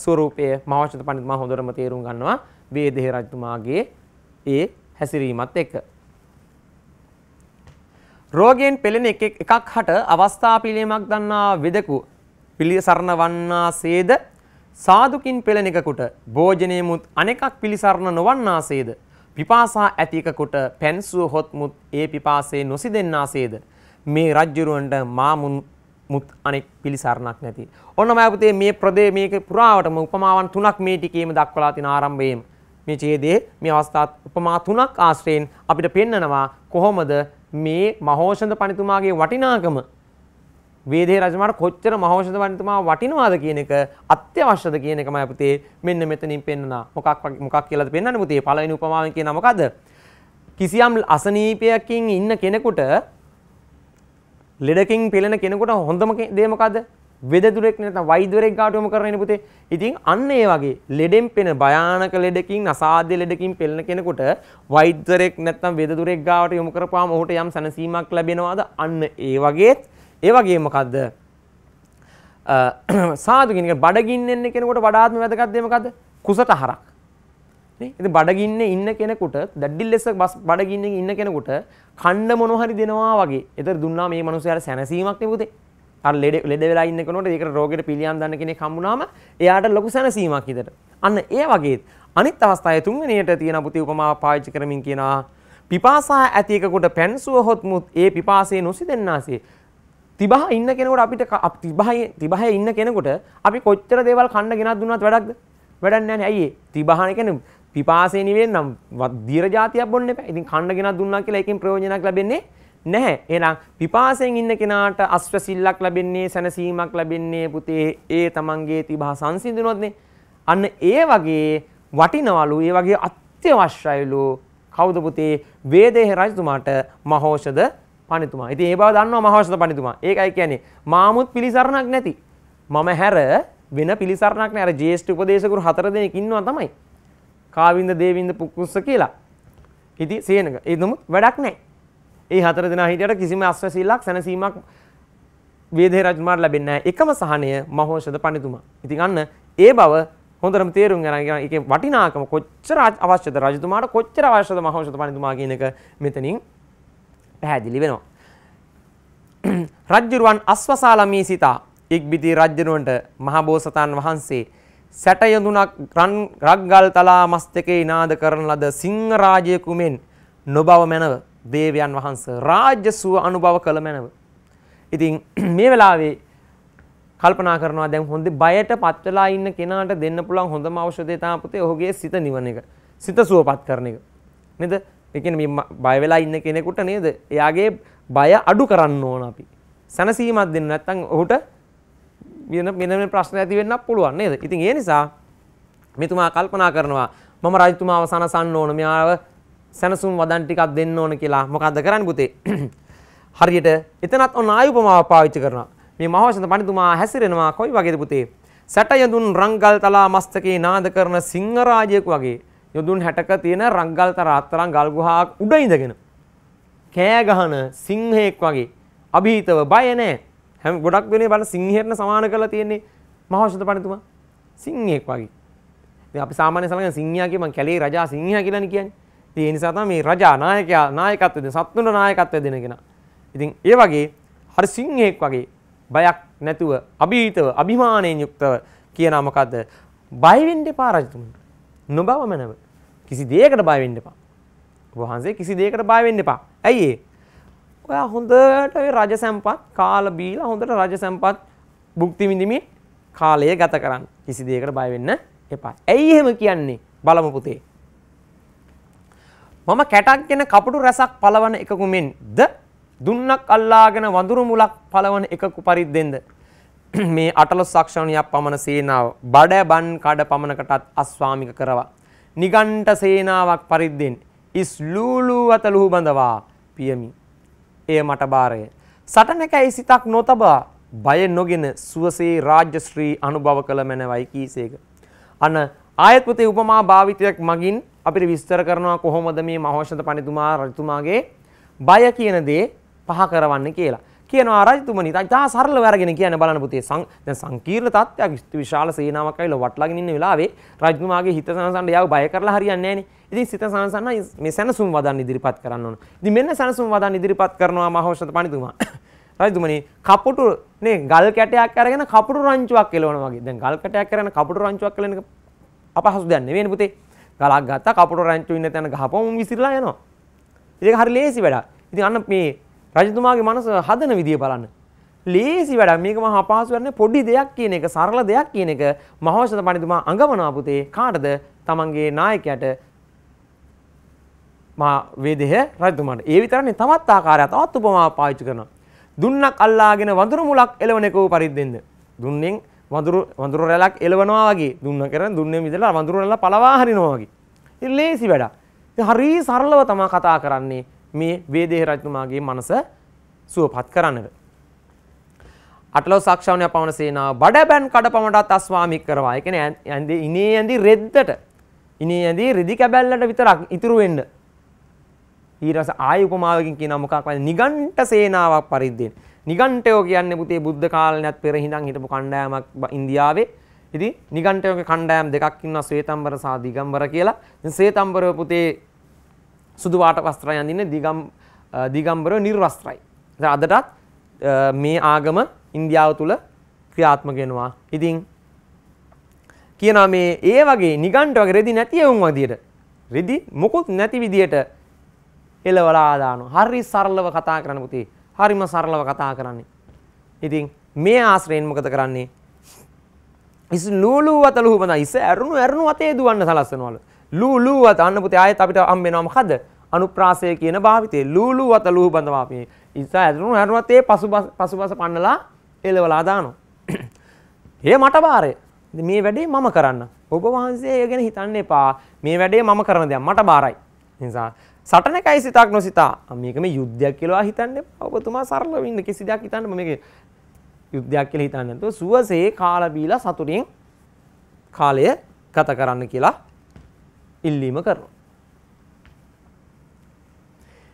ස්වරූපය මාවශ්‍යත පණිතුමා හොඳටම තේරුම් ගන්නවා වේදෙහි රජතුමාගේ ඒ හැසිරීමත් එක්ක. රෝගයෙන් පෙළෙන එකක් හට අවස්ථා පිළියමක් දන්නා වෙදකු පිළිසරණ වන්නා සේද සාදුකින් පෙළෙනෙකුට භෝජනයමුත් අනෙකක් පිළිසරණ නොවන්නාසේද පිපාසා ඇතිකකුට පැන්සුව හොත්මුත් ඒ පිපාසේ නොසි දෙන්නාසේද මේ රජ්ජුරුවන්ට මාමුන් මුත් අනෙක් පිළිසරණක් නැති. ඔන්න මෑපතේ මේ ප්‍රදේ මේක පුරාවටම උපමාවන් තුනක් මේ ටිකේම දක්වලා තින ආරම්භයෙන් මේ ඡේදයේ මේ අවස්ථාත් උපමා තුනක් ආශ්‍රයෙන් අපිට පෙන්නනවා කොහොමද මේ මහෝෂඳ පණිතුමාගේ වටිනාකම වේදේ රජමාට කොච්චර මහෝෂධවන්තුමා වටිනවාද කියන එක අත්‍යවශ්‍යද කියන එකම අපතේ මෙන්න මෙතනින් පෙන්නවා. මොකක් මොකක් කියලාද පෙන්වන්නේ පුතේ? පළවෙනි උපමාවෙන් කියනවා මොකද්ද? කිසියම් අසනීපයකින් ඉන්න කෙනෙකුට ලෙඩකින් පෙළෙන කෙනෙකුට හොඳම දේ මොකද්ද? වෙදදුරෙක් නැත්නම් වෛද්‍යවරයෙක් ගාට යොමු කරන්නේ පුතේ. ඉතින් අන්න ඒ වගේ ලෙඩෙන් පෙන භයානක ලෙඩකින් අසාධ්‍ය ලෙඩකින් පෙළෙන කෙනෙකුට වෛද්‍යවරයෙක් නැත්නම් වෙදදුරෙක් ගාවට යොමු කරපුවාම ඔහුට යම් සැනසීමක් ලැබෙනවාද? අන්න ඒ වගේත් ඒ වගේ මොකද්ද සාදු කියන එක බඩගින්න ඉන්න කෙනෙකුට වඩාත්ම වැදගත් දේ මොකද්ද කුසට හරක් නේ ඉතින් බඩගින්න ඉන්න කෙනෙකුට දැඩිල් ලෙස බඩගින්න ඉන්න කෙනෙකුට කන්න මොන හරි දෙනවා වගේ ඒතර දුන්නා මේ මිනිස්යාට සැනසීමක් නෙවෙයි අර ලෙඩ ලෙඩ වෙලා ඉන්න කෙනෙකුට ඒකට රෝගෙට පිළියම් දන්න කෙනෙක් හම්බුනාම එයාට ලොකු සැනසීමක් හිතට අන්න ඒ වගේ අනිත් අවස්ථාවේ තුන්වෙනියට තියෙන පුති උපමාව පාවිච්චි කරමින් කියනවා පිපාසා ඇති එකකට පැන්සුව හොත් මුත් ඒ පිපාසයේ නොසිදෙන්නාසේ තිබහ ඉන්න කෙනකට අපිට තිබහයි තිබහය ඉන්න කෙනකොට අපි කොච්චර දේවල් කන්න ගෙනත් දුන්නත් වැඩක්ද වැඩක් නැහැ ඇයි තිබහන කියන්නේ පිපාසය නෙවෙයි නම් දිර જાතියක් බොන්න එපා. ඉතින් කන්න ගෙනත් දුන්නා කියලා එකෙන් ප්‍රයෝජනයක් ලැබෙන්නේ නැහැ. එහෙනම් පිපාසයෙන් ඉන්න කෙනාට අස්වැසිල්ලක් ලැබෙන්නේ සැනසීමක් ලැබෙන්නේ පුතේ ඒ තමන්ගේ තිබහ සංසිඳුනොත්නේ. අන්න ඒ වගේ වටිනවලු ඒ වගේ අත්‍යවශ්‍යයිලු කවුද පුතේ වේදේහ රජතුමාට මහෞෂධ පනිතුමා ඉතින් ඒ බව දන්නවා මහවසත පනිතුමා ඒකයි කියන්නේ මාමුත් පිළිසරණක් නැති මම හැර වෙන පිළිසරණක් නෑ අර ජ්‍යෙෂ්ඨ උපදේශකරු හතර දෙනෙක් ඉන්නවා තමයි කාවින්ද දේවින්ද පුක්කුස්ස කියලා ඉතින් සේනක ඒ නමුත් වැඩක් නෑ ඒ හතර දෙනා හිටියට කිසිම අස්වැසිල්ලක් සැනසීමක් වේදේ රජමාට ලැබෙන්නේ නැහැ එකම සහනය මහෞෂධ පනිතුමා ඉතින් අන්න ඒ බව හොඳටම තේරුම් ගන්න ඒකේ වටිනාකම කොච්චර අවශ්‍යද රජතුමාට කොච්චර අවශ්‍යද මහෞෂධ පනිතුමා කියන එක මෙතනින් පැහැදිලි වෙනවා. රජ්ජුරුවන් අස්වසාලමී සිතා ඉක්බිති රජ්ජනුවන්ට මහබෝසතාන් වහන්සේ සැටයඳුනක් රන් රක්ගල් තලා මස්තකේ නාද කරන ලද සිංහරාජයකු මෙන් නොබව මැනව දේවයන් වහන්ස රාජ්‍ය සුව අනුභව කළ මැනව. ඉතින් මේ වෙලාවේ කල්පනා කරනවා දැන් හොඳ බයට පත් වෙලා ඉන්න කෙනාට දෙන්න පුළුවන් හොඳම ඖෂධය තමයි පුතේ ඔහුගේ සිත නිවන එක. සිත සුවපත් කරන එක. නේද? එකන මේ බයවෙලා ඉන්න කෙනෙකුට නේද එයාගේ බය අඩු කරන්න ඕන අපි සැනසීමත් දෙන්න නැත්තං ඔහුට වෙන මෙනම ප්‍රශ්න ඇති වෙන්න පුළුවන් නේද ඉතින් ඒ නිසා මෙතුමා කල්පනා කරනවා මම රජතුමාව සනසන්න ඕන මෙයාව සැනසුම් වදන් ටිකක් දෙන්න ඕන කියලා මොකද්ද කරන්න පුතේ හරියට එතනත් ඔන්න ආයුපමාව පාවිච්චි කරනවා මේ මහවසන්ත පඬිතුමා හැසිරෙනවා කොයි වගේද පුතේ සැටයඳුන් රංගල් තලා මස්තකේ නාද කරන සිංහරාජයෙකු වගේ යොදුන් හැටක තියෙන රංගල් තරත්තරම් ගල් ගුහාවක් උඩ ඉඳගෙන කෑ ගහන සිංහයෙක් වගේ අභීතව බය නැහැ. හැම ගොඩක් වෙනේ බලන සිංහයටන සමාන කරලා තියෙන්නේ මහෞෂධ පණිතුමා. සිංහයෙක් වගේ. ඉතින් අපි සාමාන්‍ය සලකන සිංහයා කියමන් කැලේ රජා සිංහයා කියලානේ කියන්නේ. ඉතින් ඒ නිසා තමයි මේ රජා නායකයා නායකත්වය දෙන සත්තුන්ට නායකත්වය දෙන කෙනා. ඉතින් ඒ වගේ හරි සිංහයෙක් වගේ බයක් නැතුව අභීතව අභිමානයෙන් යුක්තව කියනා මොකද්ද? බය වෙන්න එපා රජතුමනි. නොබව මැනව. කිසි දෙයකට බය වෙන්න එපා. ඔබ වහන්සේ කිසි දෙයකට බය වෙන්න එපා. ඇයි ඒ? ඔයා හොඳට ওই රජ සම්පත් කාලා බීලා හොඳට රජ සම්පත් භුක්ති විඳිමින් කාලය ගත කරන්න. කිසි දෙයකට බය වෙන්න එපා. ඇයි එහෙම කියන්නේ? බලමු පුතේ. මම කැටක් ගැන කපුටු රසක් පලවන එකකු මෙන්ද දුන්නක් අල්ලාගෙන වඳුරු මුලක් පලවන එකකු පරිද්දෙන්ද මේ අටලොස් සක්ෂණයක් පමණ සේනාව බඩ බන් කඩ පමණකටත් අස්වාමික කරවා නිගණ්ඨ සේනාවක් පරිද්දෙන් ඉස් ලූලූ අත ලුහු බඳවා පියමි. එය මට බාරය. සටනකැයි සිතක් නොතබා බය නොගෙන සුවසේ රාජ්‍ය ශ්‍රී අනුභව කළ මැනවයි කීසේක. අන ආයත්පතේ උපමා භාවිතයක් මගින් අපිට විස්තර කරනවා කොහොමද මේ මහෝෂධ පණිතුමා රජතුමාගේ බය කියන දේ පහ කරවන්නේ කියලා. කියනවා රජතුමනි තා සරලව අරගෙන කියන බලන්න පුතේ දැන් සංකීර්ණ තත්ත්වයක් විශාල සේනාවක් ඇවිල්ලා වටලාගෙන ඉන්න වෙලාවේ රජතුමාගේ හිත සංසන්න යාව බය කරලා හරියන්නේ නැහනේ. ඉතින් සිත සංසන්න මේ සැනසුම් වදන් ඉදිරිපත් කරන්න ඕන. ඉතින් මෙන්න සැනසුම් වදන් ඉදිරිපත් කරනවා මහෞෂධ පණිතුමා. රජතුමනි කපුටු නේ ගල් කැටයක් අරගෙන කපුටු රංචුවක් එලවනවා වගේ. දැන් ගල් කැටයක් අරගෙන කපුටු රංචුවක් එලවන එක අපහසු දෙයක් නෙවෙයි පුතේ. ගලක් ගත්තා කපුටු රංචු ඉන්න තැන ගහපුවම විසිරලා යනවා. ඒක හරි ලේසි වැඩක්. ඉතින් අන්න මේ රජතුමාගේ මනස හදන විදිය බලන්න. ලේසි වැඩක් මේක මහා අපහසු වෙන්නේ පොඩි දෙයක් කියන එක සරල දෙයක් කියන එක මහෞෂධ පඬිතුමා අඟවනවා පුතේ කාටද? තමන්ගේ නායකයාට මා වේදේහ රජතුමාට. ඒ විතරනේ තවත් ආකාරයක් තවත් උපමාවක් පාවිච්චි කරනවා. දුන්නක් අල්ලාගෙන වඳුරු මුලක් එලවන එක වූ පරිද්දෙන්ද. දුන්නෙන් වඳුරු වඳුරු රැලක් එලවනවා වගේ. දුන්න කරන දුන්නේ මිදලා වඳුරු රැල පළවා හරිනවා වගේ. ඉතින් ලේසි වැඩක්. හරි සරලව තමා කතා කරන්නේ මේ වේදේහ රජතුමාගේ මනස සුවපත් කරන්නට. අටලෝ සක්ෂාවනය පවන සේනාව බඩබැන් කඩපමටත් අස්වාමික් කරවා එකන ඇඳ ඉනේ ඇඳි රෙද්දට ඉනේ ඇඳ රෙදි කැබැල්ලට විතරක් ඉතුරුවෙන්ඩ. ඊරස ආයුපමාවකින් කියන මොකක් නිගන්ට සේනාවක් පරිද්දෙන්. නිගන්ටයෝ කියන්න පුතේ බුද්ධ කාලනයක් පෙරහිඳං හිටපු කණ්ඩෑමක් ඉන්දියාවේ ඉති නිගන්ටයෝක කණ්ඩෑම් දෙකක් ඉන්න ස්වේතම්බර සා දිගම්බර කියලා සේතම්බරය පුතේ සුදුවාට වස්ත්‍රය අඳන්න දිගම්බර නිර්වස්ත්‍රයි. අදටත් මේ ආගම ඉන්දියාව තුළ ක්‍රියාත්මක වෙනවා. ඉතින් කියනවා මේ ඒ වගේ නිගණ්ඨ වගේ රෙදි නැති වුන් වදියට රෙදි මොකුත් නැති විදියට එලවලා දානවා. හරි සරලව කතා කරන්න පුතේ. හරිම සරලව කතා කරන්නේ. ඉතින් මේ ආශ්‍රයෙන් මොකද කරන්නේ? ඉස් ලූලු වත ලුහුබඳා ඉස් ඇරුණු ඇරුණු වතේ දුවන්න සලස්සනවලු. ලූලු වත අන්න පුතේ ආයෙත් අපිට හම්බ වෙනවා මොකද? අනුප්‍රාසය කියන භාවිතය ලූලු වත ලූහු බඳවා අපි ඉස්සා ඇතුණු හැරුවත් ඒ පසුබස පසුබස පන්නලා එලවලා දානවා. ඒ මට බාරය. මේ වැඩේ මම කරන්න. ඔබ වහන්සේ ඒ ගැන හිතන්න එපා. මේ වැඩේ මම කරන දෙයක් මට බාරයි. නිසා සටනකයි සිතක් නොසිතා මේක මේ යුද්ධයක් කියලා හිතන්න එපා. ඔබතුමා සරලව ඉන්න කිසි දෙයක් හිතන්න මේක යුද්ධයක් කියලා හිතන්න නැතුව සුවසේ කාලා බීලා සතුටින් කාලය ගත කරන්න කියලා ඉල්ලීම කරනවා.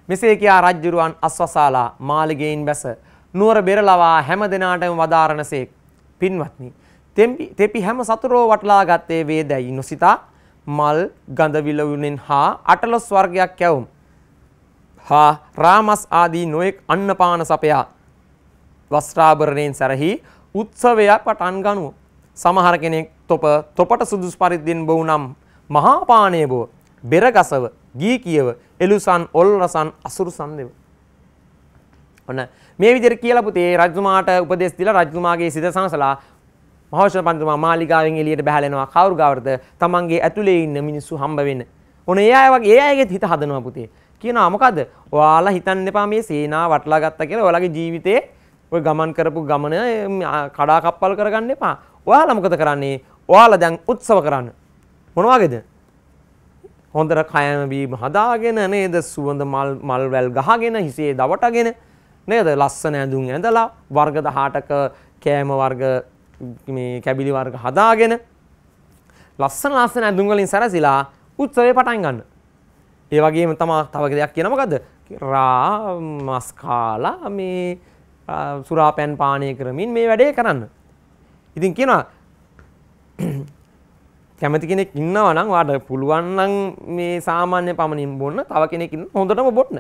මෙසේ කියා රජ්ජුරුවන් අස්වසාලා මාලිගයෙන් බැස නුවර බෙරලවා හැම දෙනාටම වදාරණසේක් පින්වත්නි තෙපි හැම සතුරෝ වටලා ගත්තේ වේදැයි නොසිතා මල් ගඳවිලවුණෙන් හා අටලොස් වර්ගයක් කැවුම් හා රාමස් ආදී නොයෙක් අන්නපාන සපයා වස්ත්‍රාභරණයෙන් සැරහි උත්සවයක් පටන් ගනුව. සමහර කෙනෙක් තොප තොපට සුදුසු පරිද්දෙන් බොවුනම් මහාපානය බෝ බෙරගසව ගී කියව එලුසන් ඔල්රසන් අසුරුසන් දෙව. ඔන්න මේ විදිහට කියලා පුතේ රජතුමාට උපදෙස් දීලා රජතුමාගේ සිත සංසලා මහෞෂධ පන්තුමා මාලිගාවෙන් එළියට බහැලෙනවා කවුරු ගාවටද තමන්ගේ ඇතුලේ ඉන්න මිනිස්සු හම්බ වෙන්න. ඔන්න ඒ අය වගේ ඒ අයගේ හිත හදනවා පුතේ. කියනවා මොකද? ඔයාලා හිතන්න එපා මේ සේනා වටලා ගත්තා කියලා ඔයාලගේ ජීවිතේ ඔය ගමන් කරපු ගමන කඩාකප්පල් කරගන්න එපා. ඔයාලා මොකද කරන්නේ? ඔයාලා දැන් උත්සව කරන්න. මොන වගේද? හොඳට කයම බීම හදාගෙන නේද සුවඳ මල් මල් වැල් ගහගෙන හිසේ දවටගෙන නේද ලස්සන ඇඳුම් ඇඳලා වර්ග 18ක කෑම වර්ග මේ කැබිලි වර්ග හදාගෙන ලස්සන ලස්සන ඇඳුම් වලින් සැරසිලා උත්සවේ පටන් ගන්න. ඒ වගේම තමයි තව දෙයක් කියන මොකද්ද? රා මස් කාලා මේ සුරාපැන් පානය කරමින් මේ වැඩේ කරන්න. ඉතින් කියනවා කැමති කෙනෙක් ඉන්නවනම් වාට පුළුවන්නන් මේ සාමාන්‍ය පමණින් බොන්න තව කෙනෙකින් හොඳටම බොට්න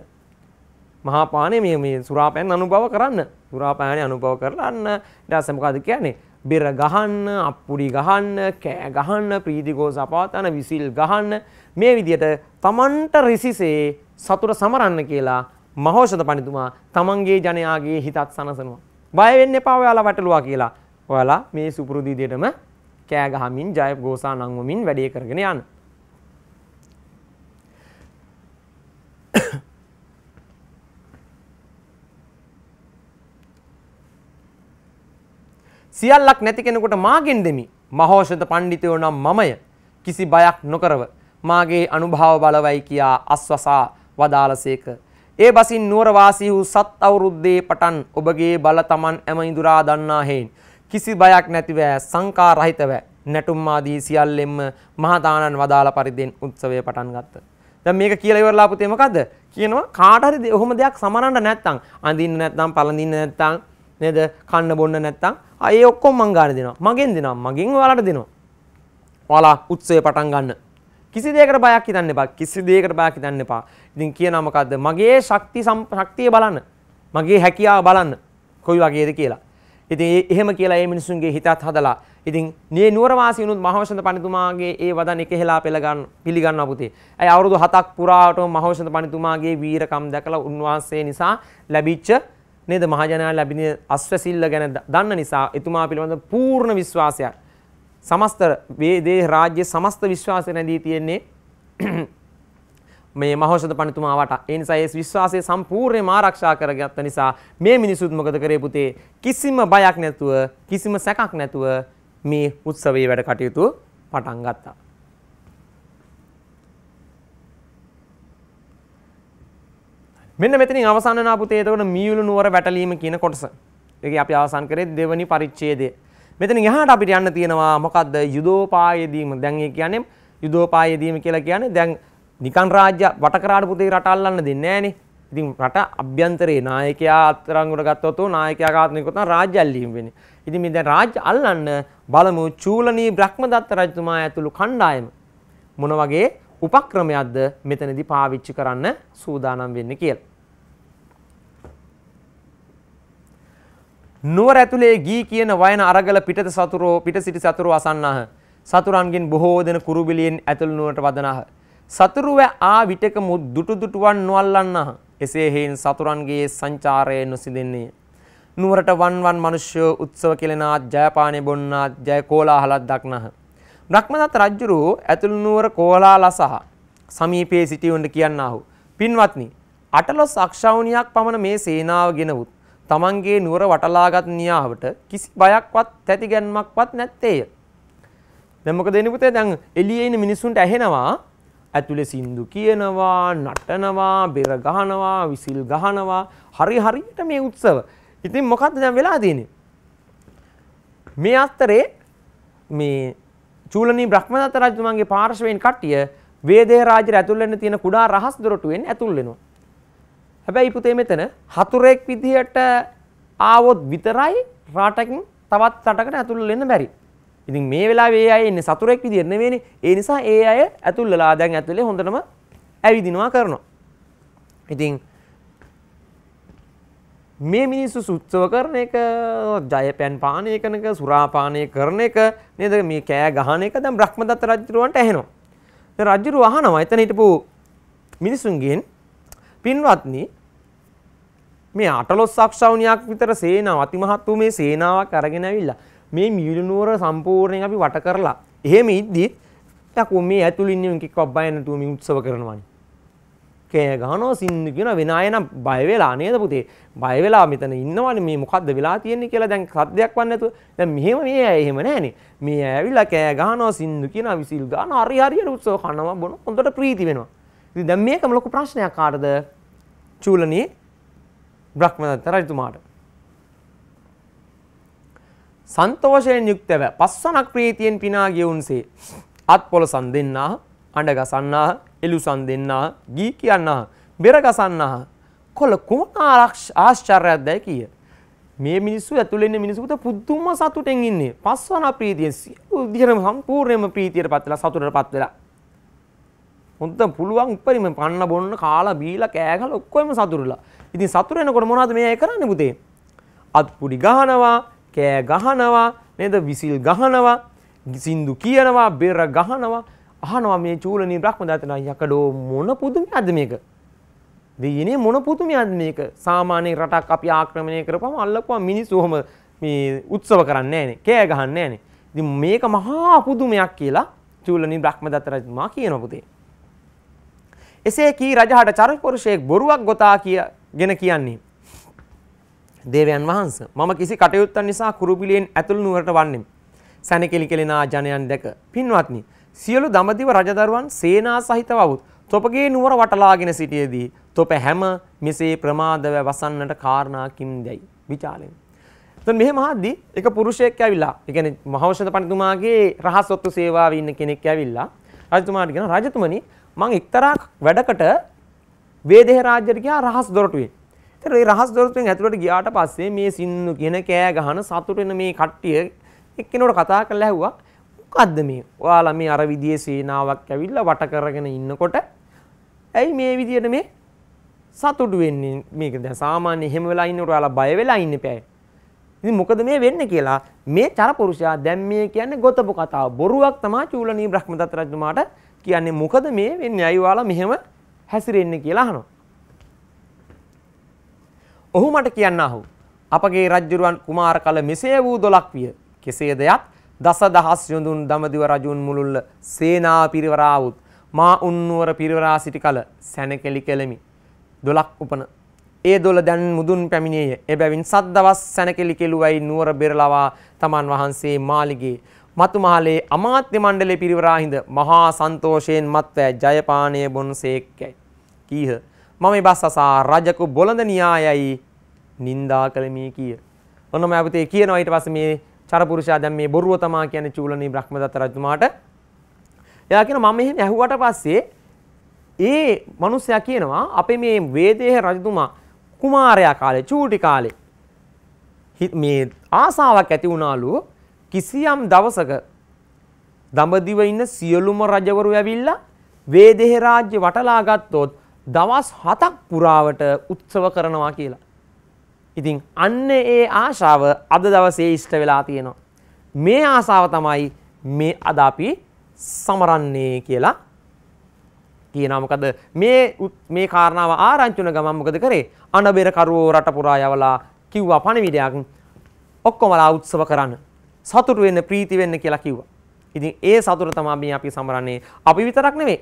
මහාපානය මේ මේ සුරාපයන් අනුභව කරන්න සුරාපෑනය අනුභව කරලන්න ඩස්සමකාද කියන්නේ බෙර ගහන්න අප්පුඩි ගහන්න කෑ ගහන්න ප්‍රීතිකෝ සපාතන විසිල් ගහන්න මේ විදියට තමන්ට රිසිසේ සතුට සමරන්න කියලා මහෝෂද පනිතුමා තමන්ගේ ජනයාගේ හිතත් සනසනවා. බයවෙන්න එපා ඔයාලා වැටලුවා කියලා ඔයාලා මේ සුපුරුදිදියටම කෑ ගහමින් ජය ഘോഷා නංවමින් වැඩේ කරගෙන යන. සියල්ලක් නැති කෙනෙකුට මාගෙන් දෙමි. මහෝෂත පඬිතයෝ නම් මමය. කිසි බයක් නොකරව මාගේ අනුභව බලවයි කියා අස්වසා වදාළසේක. ඒ බසින් නුවර වාසී වූ සත් අවුරුද්දේ පටන් ඔබගේ බල තමන් ඇම ඉඳුරා දන්නා හේන් කිසි බයක් නැතිව සංකා රහිතව නැටුම් ආදී සියල්ලෙන්ම මහතානන් වදාළ පරිදිෙන් උත්සවය පටන් ගත්ත. දැන් මේක කියලා ඉවරලා පුතේ මොකද්ද? කියනවා කාට හරි ඔහොම දෙයක් සමරන්න නැත්නම් අඳින්න නැත්නම් පළඳින්න නැත්නම් නේද කන්න බොන්න නැත්නම් අය ඒ ඔක්කොම මං ගන්න දෙනවා. මගෙන් දෙනවා. මගෙන් ඔයාලට දෙනවා. ඔයාලා උත්සවය පටන් ගන්න. කිසි දෙයකට බයක් හිතන්න එපා. කිසි දෙයකට බයක් හිතන්න එපා. ඉතින් කියනවා මොකද්ද? මගේ ශක්ති ශක්තිය බලන්න. මගේ හැකියාව බලන්න. කොයි වගේද කියලා. ඉතින් එහෙම කියලා ඒ මිනිසුන්ගේ හිතත් හදලා ඉතින් නිය නුවරවාසී වුණුත් මහවසන්ත පණිතුමාගේ ඒ වදන් එකහෙලා පෙළ ගන්න පිළිගන්නවා පුතේ. ඇයි අවුරුදු 7ක් පුරාටම මහවසන්ත පණිතුමාගේ වීරකම් දැකලා උන්වහන්සේ නිසා ලැබිච්ච නේද මහජනයා ලැබින අස්වැසිල්ල ගැන දන්න නිසා එතුමා පිළිබඳ පූර්ණ විශ්වාසයක්. සමස්ත වේදේ රාජ්‍ය සමස්ත විශ්වාසය නැදී තියෙන්නේ මේ මහෝෂධ පණිතුමාවට. ඒ නිසා ඒ විශ්වාසය සම්පූර්ණයෙන්ම ආරක්ෂා කරගත්ත නිසා මේ මිනිසුත් මොකද කරේ පුතේ? කිසිම බයක් නැතුව, කිසිම සැකක් නැතුව මේ උත්සවයේ වැඩ කටයුතු පටන් ගත්තා. මෙන්න මෙතනින් අවසන් වෙනා පුතේ එතකොට මීයුළු නුවර වැටලීම කියන කොටස. ඒකේ අපි අවසන් කරේ දෙවනි පරිච්ඡේදය. මෙතන එහාට අපිට යන්න තියෙනවා මොකද්ද යුදෝපායදීම. දැන් ඒ කියන්නේ යුදෝපායදීම කියලා කියන්නේ දැන් නිකන් රාජ්‍ය වටකරාට පුතේ රට අල්ලන්න දෙන්නේ නැහනේ. ඉතින් රට අභ්‍යන්තරේ නායකයා අත්තරංගුට ගත්තොත් උ නායකයා ඝාතනයකට රාජ්‍ය අල්ලීම් වෙන්නේ. ඉතින් මේ දැන් රාජ්‍ය අල්ලන්න බලමු චූලනී බ්‍රහ්මදත්ත රජතුමා ඇතුළු කණ්ඩායම මොන වගේ උපක්‍රමයක්ද මෙතනදී පාවිච්චි කරන්න සූදානම් වෙන්නේ කියලා. නුවර ඇතුලේ ගී කියන වයන අරගල පිටත සතුරෝ පිට සිටි සතුරෝ අසන්නාහ. සතුරන්ගෙන් බොහෝ දෙන කුරුබිලියෙන් ඇතුළු නුවරට වදනාහ. සතුරුව ආ විටකමුත් දුටු දුටුවන් නොල්ලන්නහ. එසේ හේන් සතුරන්ගේ සංචාරය නොසිදෙන්නේ. නුවරට වන්වන් මනුෂ්‍යෝ උත්සව කෙලෙනාත් ජයපානය බොන්නාත් ජය කෝලාහලත් දක්නහ. බ්‍රහ්මදත් රජ්ජුරු ඇතුළු නුවර කෝලා ලසහ සමීපයේ සිටිවුන්ට කියන්නාහු. පින්වත්නි අටලොස් අක්ෂවුණයක් පමණ මේ සේනාව ගෙනවුත් තමන්ගේ නුවර වටලාගත් නියාවට කිසි බයක්වත් තැතිගැන්මක්වත් නැත්තේය. දැමක දෙනිපුතේ දැන් එලියේන මිනිසුන්ට ඇහෙනවා ඇතුළෙ සින්දු කියනවා නටනවා බෙර ගහනවා විසිල් ගහනවා හරි හරියට මේ උත්සව. ඉතින් මොකක්ද දැන් වෙලා තියෙන්නේ? මේ අතරේ මේ චූලනී බ්‍රහ්මදත්ත රජතුමාගේ පාර්ශවයෙන් කට්ටිය වේදේ රාජ්‍යය ඇතුල් වෙන්න තියෙන කුඩා රහස් දොරටුවෙන් ඇතුල් වෙනවා. හැබැයි පුතේ මෙතන හතුරෙක් විදිහට ආවොත් විතරයි රටකින් තවත් රටකට ඇතුල් වෙන්න බැරි. ඉතින් මේ වෙලාවේ ඒ අය ඉන්නේ සතුරෙක් විදියට නෙවෙයිනේ. ඒ නිසා ඒ අය ඇතුල්ලලා දැන් ඇතුලේ හොඳටම ඇවිදිනවා කරනවා. ඉතින් මේ මිනිස්සු සුත්සව කරන එක, ජයපැන් පාන එකනක, සුරාපානය කරන එක නේද මේ කෑ ගහන එක දැන් බ්‍රහ්මදත්ත රජුරවන්ට ඇහෙනවා. දැන් රජුරු අහනවා එතන හිටපු මිනිසුන්ගෙන් පින්වත්නි මේ අටලොස් සක්ෂවුණියක් විතර සේනාව අතිමහත් වූ මේ සේනාවක් අරගෙන ඇවිල්ලා මේ මියුලුනුවර සම්පූර්ණයෙන් අපි වට කරලා එහෙම ඉද්දිත් යකෝ මේ ඇතුළින් ඉන්න එකක් බය නැතුව මේ උත්සව කරනවානේ. කෑ ගහනවා සින්දු කියන විනාය නම් බය වෙලා නේද පුතේ? බය වෙලා මෙතන ඉන්නවනේ මේ මොකද්ද වෙලා තියෙන්නේ කියලා දැන් සද්දයක් වන් නැතුව. දැන් මෙහෙම මේ අය එහෙම නැහනේ. මේ අය ඇවිල්ලා කෑ ගහනවා සින්දු කියන විසිල් ගන්න හරි හරියට උත්සව කරනවා බොන හොඳට ප්‍රීති වෙනවා. ඉතින් දැන් මේකම ලොකු ප්‍රශ්නයක් කාටද? චූලනී බ්‍රහ්මදත්ත රජතුමාට. සන්තෝෂයෙන් යුක්තව පස්සනක් ප්‍රීතියෙන් පිනා ගියුන්සේ අත්පොළ සන් දෙන්නා අඬ ගසන්නා එලුසන් දෙන්නා ගී කියන්නා බෙර ගසන්නා කොළ කුමන ආශ්චර්යයක් දැයි කිය මේ මිනිස්සු ඇතුළේ ඉන්න මිනිස්සුන්ට පුදුම සතුටෙන් ඉන්නේ පස්වන ප්‍රීතියෙන් සියලු විදිහටම සම්පූර්ණයෙන්ම ප්‍රීතියට පත් වෙලා සතුටටපත් වෙලා හොඳට පුළුවන් උපරිම පන්න බොන්න කාලා බීලා කෑ ගහලා ඔක්කොම සතුරුලා. ඉතින් සතුරු වෙනකොට මොනවද මේ අය කරන්නේ පුතේ? අත්පුඩි ගහනවා, කෑ ගහනවා නේද විසිල් ගහනවා සින්දු කියනවා බෙර ගහනවා අහනවා මේ චූලනී බ්‍රහ්මදාතන යකඩෝ මොන පුදුමයක්ද මේක දෙයනේ මොන පුදුමයක්ද මේක සාමාන්‍ය රටක් අපි ආක්‍රමණය කරපුවම අල්ලපුවා මිනිස්සු ඔහම මේ උත්සව කරන්නේ නැහනේ කෑ ගහන්නේ නැහනේ ඉතින් මේක මහා පුදුමයක් කියලා චූලනී බ්‍රහ්මදත්ත රජතුමා කියන පුතේ එසේ කී රජහට චරපුරුෂයෙක් බොරුවක් ගොතා කියගෙන කියන්නේ දේවයන් වහන්ස මම කිසි කටයුත්තන් නිසා කුරුපිලියෙන් ඇතුළු නුවරට වන්නෙමි. සැනකෙලි කෙලෙනා ජනයන් දැක පින්වත්නි සියලු දඹදිව රජදරුවන් සේනා සහිතව වුත් තොපගේ නුවර වටලාගෙන සිටියේදී තොප හැම මෙසේ ප්‍රමාදව වසන්නට කාරණා කිම්දයි විචාලෙන්. දැන් මෙහෙම ආද්දී එක පුරුෂයෙක් ඇවිල්ලා, ඒ කියන්නේ මහෞෂධ පඬිතුමාගේ රහසොත්තු සේවාවේ ඉන්න කෙනෙක් ඇවිල්ලා රජතුමාට කියන රජතුමනි මම එක්තරා වැඩකට වේදේහ රාජ්‍යයට ගියා රහස් දොරටුවේ. ඒතර ඒ රහස් දොරටුවෙන් ඇතුළට ගියාට පස්සේ මේ සින්නු කියන කෑ ගහන සතුට වෙන මේ කට්ටිය එක්කෙනෙකුට කතා කරලා ඇහුවා මොකද්ද මේ? ඔයාලා මේ අර විදිහේ සේනාවක් ඇවිල්ලා වට කරගෙන ඉන්නකොට ඇයි මේ විදියට මේ සතුටු වෙන්නේ? මේක දැන් සාමාන්‍ය හැම වෙලා ඉන්නකොට ඔයාලා බය වෙලා ඉන්න බෑ. ඉතින් මොකද මේ වෙන්නේ කියලා මේ චරපුරුෂයා දැන් මේ කියන්නේ ගොතපු කතාව. බොරුවක් තමයි චූලනී බ්‍රහ්මදත්ත රජතුමාට කියන්නේ මොකද මේ වෙන්නේ? අයි ඔයාලා මෙහෙම හැසිරෙන්නේ කියලා අහනවා. ඔහු මට කියන්නාහු. අපගේ රජ්ජුරුවන් කුමාර කල මෙසේ වූ දොලක් විය. කෙසේද යත් දස දහස් යොඳුන් දමදිව රජුන් මුළුල්ල සේනා පිරිවරාවුත් මා උන්නුවර පිරිවරා සිටි කල සැනකෙලි කෙළෙමි. දොලක් උපන. ඒ දොල දැන් මුදුන් පැමිණියේය. එබැවින් සත් දවස් සැනකෙලි කෙළුවයි නුවර බෙරලවා තමන් වහන්සේ මාලිගේ මතු මහලේ අමාත්‍ය මණ්ඩලේ පිරිවරා හිඳ මහා සන්තෝෂයෙන් මත්වෑ ජයපානය බොන්සේක්කයි. කීහ මම බස් අසා රජකු බොළඳ න්‍යායයි නින්දා කළමී කිය. ඔන්න මෑපතේ කියනවා ඊට පස්සේ මේ චරපුරුෂයා දැන් මේ බොරුව තමා කියන්නේ චූලනී බ්‍රහ්මදත්ත රජතුමාට. එයා කියනවා මම එහෙම ඇහුවට පස්සේ ඒ මනුස්සයා කියනවා අපේ මේ වේදේහ රජතුමා කුමාරයා කාලේ චූටි කාලේ මේ ආසාවක් ඇති වුණාලු කිසියම් දවසක දඹදිව ඉන්න සියලුම රජවරු ඇවිල්ලා වේදේහ රාජ්‍ය වටලා ගත්තොත් දවස් හතක් පුරාවට උත්සව කරනවා කියලා. ඉතින් අන්න ඒ ආශාව අද දවසේ ඉෂ්ට වෙලා තියෙනවා. මේ ආසාව තමයි මේ අද අපි සමරන්නේ කියලා කියනවා. මොකද මේ මේ කාරණාව ආරංචි වුණ ගමන් මොකද කරේ? අනබෙර කරවෝ රට පුරා යවලා කිව්වා පණිවිඩයක් ඔක්කොමලා උත්සව කරන්න. සතුටු වෙන්න, ප්‍රීති වෙන්න කියලා කිව්වා. ඉතින් ඒ සතුට තමයි අපි සමරන්නේ. අපි විතරක් නෙවෙයි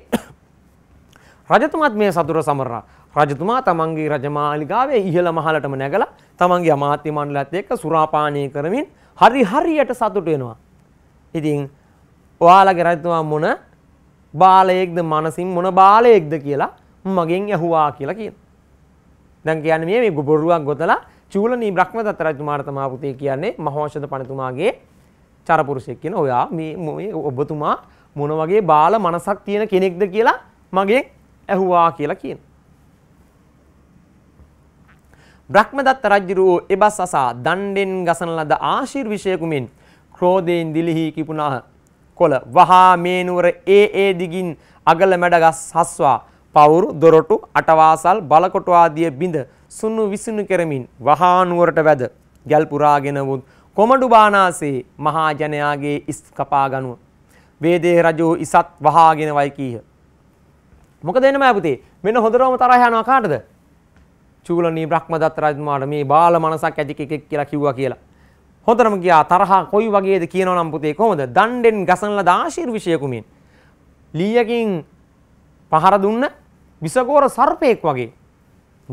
රජතුමත් මේ සතුර සමරන රජතුමා තමන්ගේ රජමාලිගාවේ ඉහළ මහලටම නැගලා තමන්ගේ අමාත්‍ය මණ්ඩලයත් එක්ක සුරාපානය කරමින් හරි හරියට සතුට වෙනවා. ඉතින් ඔයාලගේ රජතුමා මොන බාලයෙක්ද මනසින් මොන බාලයෙක්ද කියලා මගෙන් ඇහුවා කියලා කියන. දැන් කියන්නේ මේ මේ බොරුවක් ගොතලා චූලනී බ්‍රහ්මදත්ත රජතුමාට තමා පුතේ කියන්නේ මහෞෂධ පණතුමාගේ චරපුරුෂයෙක් කියන ඔයා මේ ඔබතුමා මොන වගේ බාල මනසක් තියෙන කෙනෙක්ද කියලා මගේ ඇහුවා කියලා කියන. බ්‍රහ්මදත්ත රජුරෝ එබස් අසා දණ්ඩෙන් ගසන ලද ආශිර්විෂයකුමින් ක්‍රෝධයෙන් දිලිහි කිපුණාහ. කොළ වහා මේ නුවර ඒ ඒ දිගින් අගල මැඩ ගස් හස්වා පවුරු දොරටු අටවාසල් බලකොට ආදිය බිඳ සුණු විසුණු කෙරමින් වහා නුවරට වැද ගැල් පුරාගෙන වුත් කොමඩු බානාසේ මහා ජනයාගේ ඉස් කපා ගනුව වේදේ රජෝ ඉසත් වහාගෙන වයි කීහ මොකද එන්නේ මෑ පුතේ මෙන්න හොඳටම තරහ යනවා කාටද චූලනී බ්‍රහ්මදත්ත රජතුමාට මේ බාල මනසක් ඇති කෙකෙක් කියලා කිව්වා කියලා හොඳටම ගියා තරහ කොයි වගේද කියනවා නම් පුතේ කොහොමද දණ්ඩෙන් ගසනලා දාශිර්විෂයකුමින් ලීයකින් පහර දුන්න විසකෝර සර්පයෙක් වගේ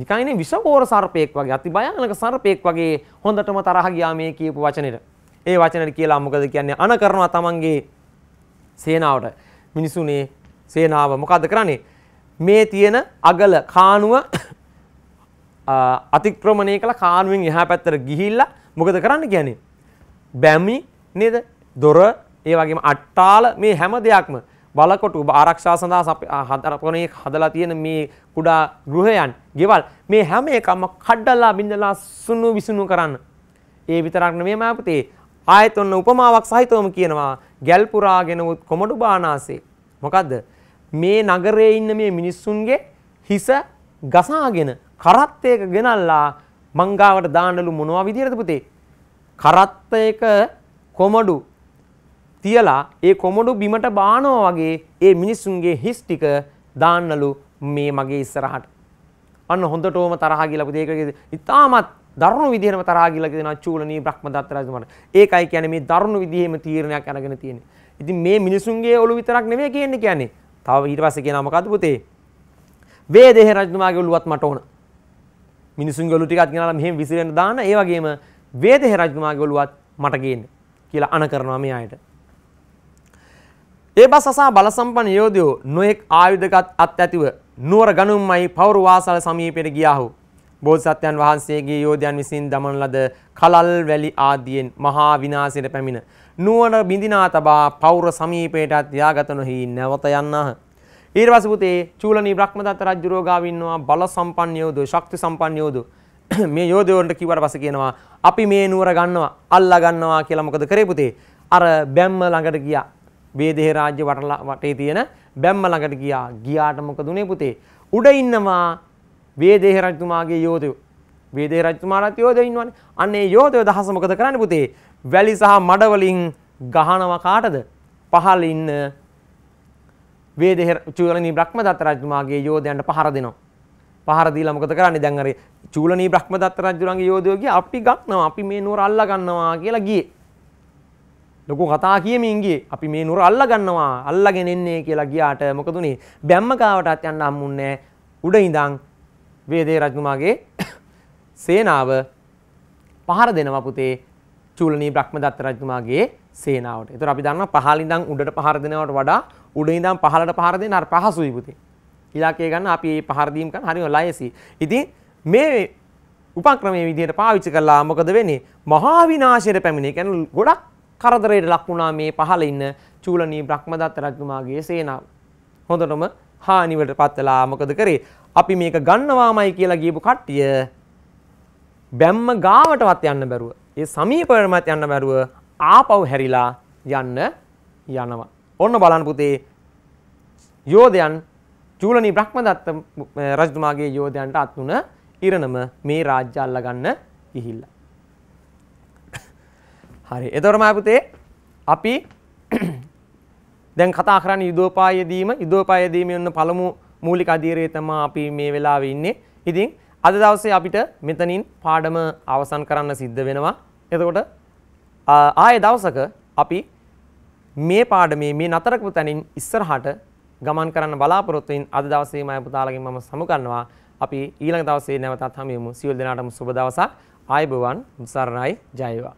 නිකයිනේ විසකෝර සර්පයෙක් වගේ අති භයානක සර්පයෙක් වගේ හොඳටම තරහ ගියා මේ කියපු වචනෙට ඒ වචනට කියලා මොකද කියන්නේ අන කරනවා තමන්ගේ සේනාවට මිනිසුනේ සේනාව මොකද්ද කරන්නේ මේ තියෙන අගල කානුව අතික්‍රමණය කළ කානුවෙන් එහා පැත්තට ගිහිල්ලා මොකද කරන්න කියන්නේ බැමි නේද දොර ඒ වගේම අට්ටාල මේ හැම දෙයක්ම බලකොටු ආරක්ෂා සඳහා හදරපනේ හදලා තියෙන මේ කුඩා ගෘහයන් ගෙවල් මේ හැම එකම කඩලා බින්දලා සුණු විසුණු කරන්න. ඒ විතරක් නෙමෙයි මාපතේ ආයතන උපමාවක් සහිතවම කියනවා ගැල්පුරාගෙන උත් කොමඩු බානාසේ. මොකද්ද? මේ නගරයේ ඉන්න මේ මිනිස්සුන්ගේ හිස ගසාගෙන කරත්තයක ගෙනල්ලා මංගාවට දාන්නලු මොනවා විදියටද පුතේ? කරත්තයක කොමඩු තියලා ඒ කොමඩු බිමට බානවා වගේ ඒ මිනිස්සුන්ගේ හිස් ටික දාන්නලු මේ මගේ ඉස්සරහට. අන්න හොඳටම තරහා කියලා පුතේ ඒක ඉතාමත් දරුණු විදිහේම තරහා කියලා කියනවා චූලනී බ්‍රහ්මදත්ත රජතුමාට. ඒකයි කියන්නේ මේ දරුණු විදිහේම තීරණයක් අරගෙන තියෙන්නේ. ඉතින් මේ මිනිසුන්ගේ ඔළු විතරක් නෙමෙයි කියන්නේ කියන්නේ තව ඊට පස්සේ කියනවා මොකද්ද පුතේ? වේදේහ රජතුමාගේ ඔළුවත් මට ඕන. මිනිසුන්ගේ ඔළුව ටිකක් ගෙනාලා මෙහෙම විසිරෙන්න දාන්න. ඒ වගේම වේදේහ රජතුමාගේ ඔළුවත් මට ගේන්න කියලා අණ කරනවා මේ අයට. ඒ බස් අසා බලසම්පන්න යෝධයෝ නොයෙක් ආයුධගත් අත් ඇතිව නුවර ගනුම්මයි පවුරු වාසල සමීපයට ගියාහු. බෝධිසත්වයන් වහන්සේගේ යෝධයන් විසින් දමන ලද කලල් වැලි ආදියෙන් මහා විනාශයට පැමිණ නුවන බිඳිනා තබා පෞර සමීපයටත් යාගත නොහි නැවත යන්නහ. ඊර්වස පුතේ චූලනී බ්‍රහ්මදත්ත රජුරෝ ගාව ඉන්නවා බල සම්පන්න යෝධෝ ශක්ති සම්පන්න යෝධෝ මේ යෝධයෝන්ට කිව්වට පස්සේ කියනවා අපි මේ නුවර ගන්නවා අල්ලා ගන්නවා කියලා මොකද කරේ පුතේ අර බැම්ම ළඟට ගියා වේදේ රාජ්‍ය වටලා වටේ තියෙන බැම්ම ළඟට ගියා ගියාට මොකද උනේ පුතේ උඩ ඉන්නවා වේදේ රජතුමාගේ යෝධයෝ වේදේ රජතුමාට යෝධයෝ ඉන්නවනේ අන්න ඒ යෝධයෝ දහස මොකද කරන්නේ පුතේ වැලි සහ මඩවලින් ගහනව කාටද? පහළ ඉන්න වේදහෙර චූලනී බ්‍රහ්මදත්ත රජතුමාගේ යෝධයන්ට පහර දෙනවා. පහර දීලා මොකද කරන්නේ? දැන් අර චූලනී බ්‍රහ්මදත්ත රජුරන්ගේ යෝධයෝ ගියා අපි ගන්නවා. අපි මේ නුවර අල්ලා ගන්නවා කියලා ගියේ. ලොකු කතා කියමින් ගියේ. අපි මේ නුවර අල්ලා ගන්නවා. අල්ලාගෙන එන්නේ කියලා ගියාට මොකද උනේ? බැම්ම කාවටත් යන්න හම්බුන්නේ නැහැ. උඩ ඉඳන් වේදේ රජතුමාගේ සේනාව පහර දෙනවා පුතේ චූලනී බ්‍රහ්මදත්ත රජතුමාගේ සේනාවට. ඒතර අපි දන්නවා පහළ ඉඳන් උඩට පහර දෙනවට වඩා උඩ ඉඳන් පහළට පහර දෙන අර පහසුයි පුතේ. ඉලක්කය ගන්න අපි මේ පහර දීම් කරන හරිම ලයසි. ඉතින් මේ උපක්‍රමයේ විදිහට පාවිච්චි කළා මොකද වෙන්නේ? මහා විනාශයට පැමිණේ. කියන්නේ ගොඩක් කරදරයට ලක් වුණා මේ පහළ ඉන්න චූලනී බ්‍රහ්මදත්ත රජතුමාගේ සේනාව. හොඳටම හානිවට පත් වෙලා මොකද කරේ? අපි මේක ගන්නවාමයි කියලා කියපු කට්ටිය බැම්ම ගාවටවත් යන්න බැරුව ඒ සමීපවමත් යන්න බැරුව ආපහු හැරිලා යන්න යනවා. ඔන්න බලන්න පුතේ යෝධයන් චූලනී බ්‍රහ්මදත්ත රජතුමාගේ යෝධයන්ට අත් වුණ ඉරණම මේ රාජ්‍ය අල්ලගන්න ගිහිල්ලා. හරි. එතකොට මම පුතේ අපි දැන් කතා කරන්නේ යුදෝපායදීම යුදෝපායදීම යන පළමු මූලික අධීරය තමයි අපි මේ වෙලාවේ ඉන්නේ. ඉතින් අද දවසේ අපිට මෙතනින් පාඩම අවසන් කරන්න සිද්ධ වෙනවා. එතකොට ආය දවසක අපි මේ පාඩමේ මේ නතර කරපු තැනින් ඉස්සරහට ගමන් කරන්න බලාපොරොත්තු වෙන අද දවසේ මම පුතාලගෙන් මම සමු ගන්නවා අපි ඊළඟ දවසේ නැවතත් හමු වෙමු සියලු දෙනාටම සුබ දවසක් ආයුබෝවන් සරණයි ජය වේවා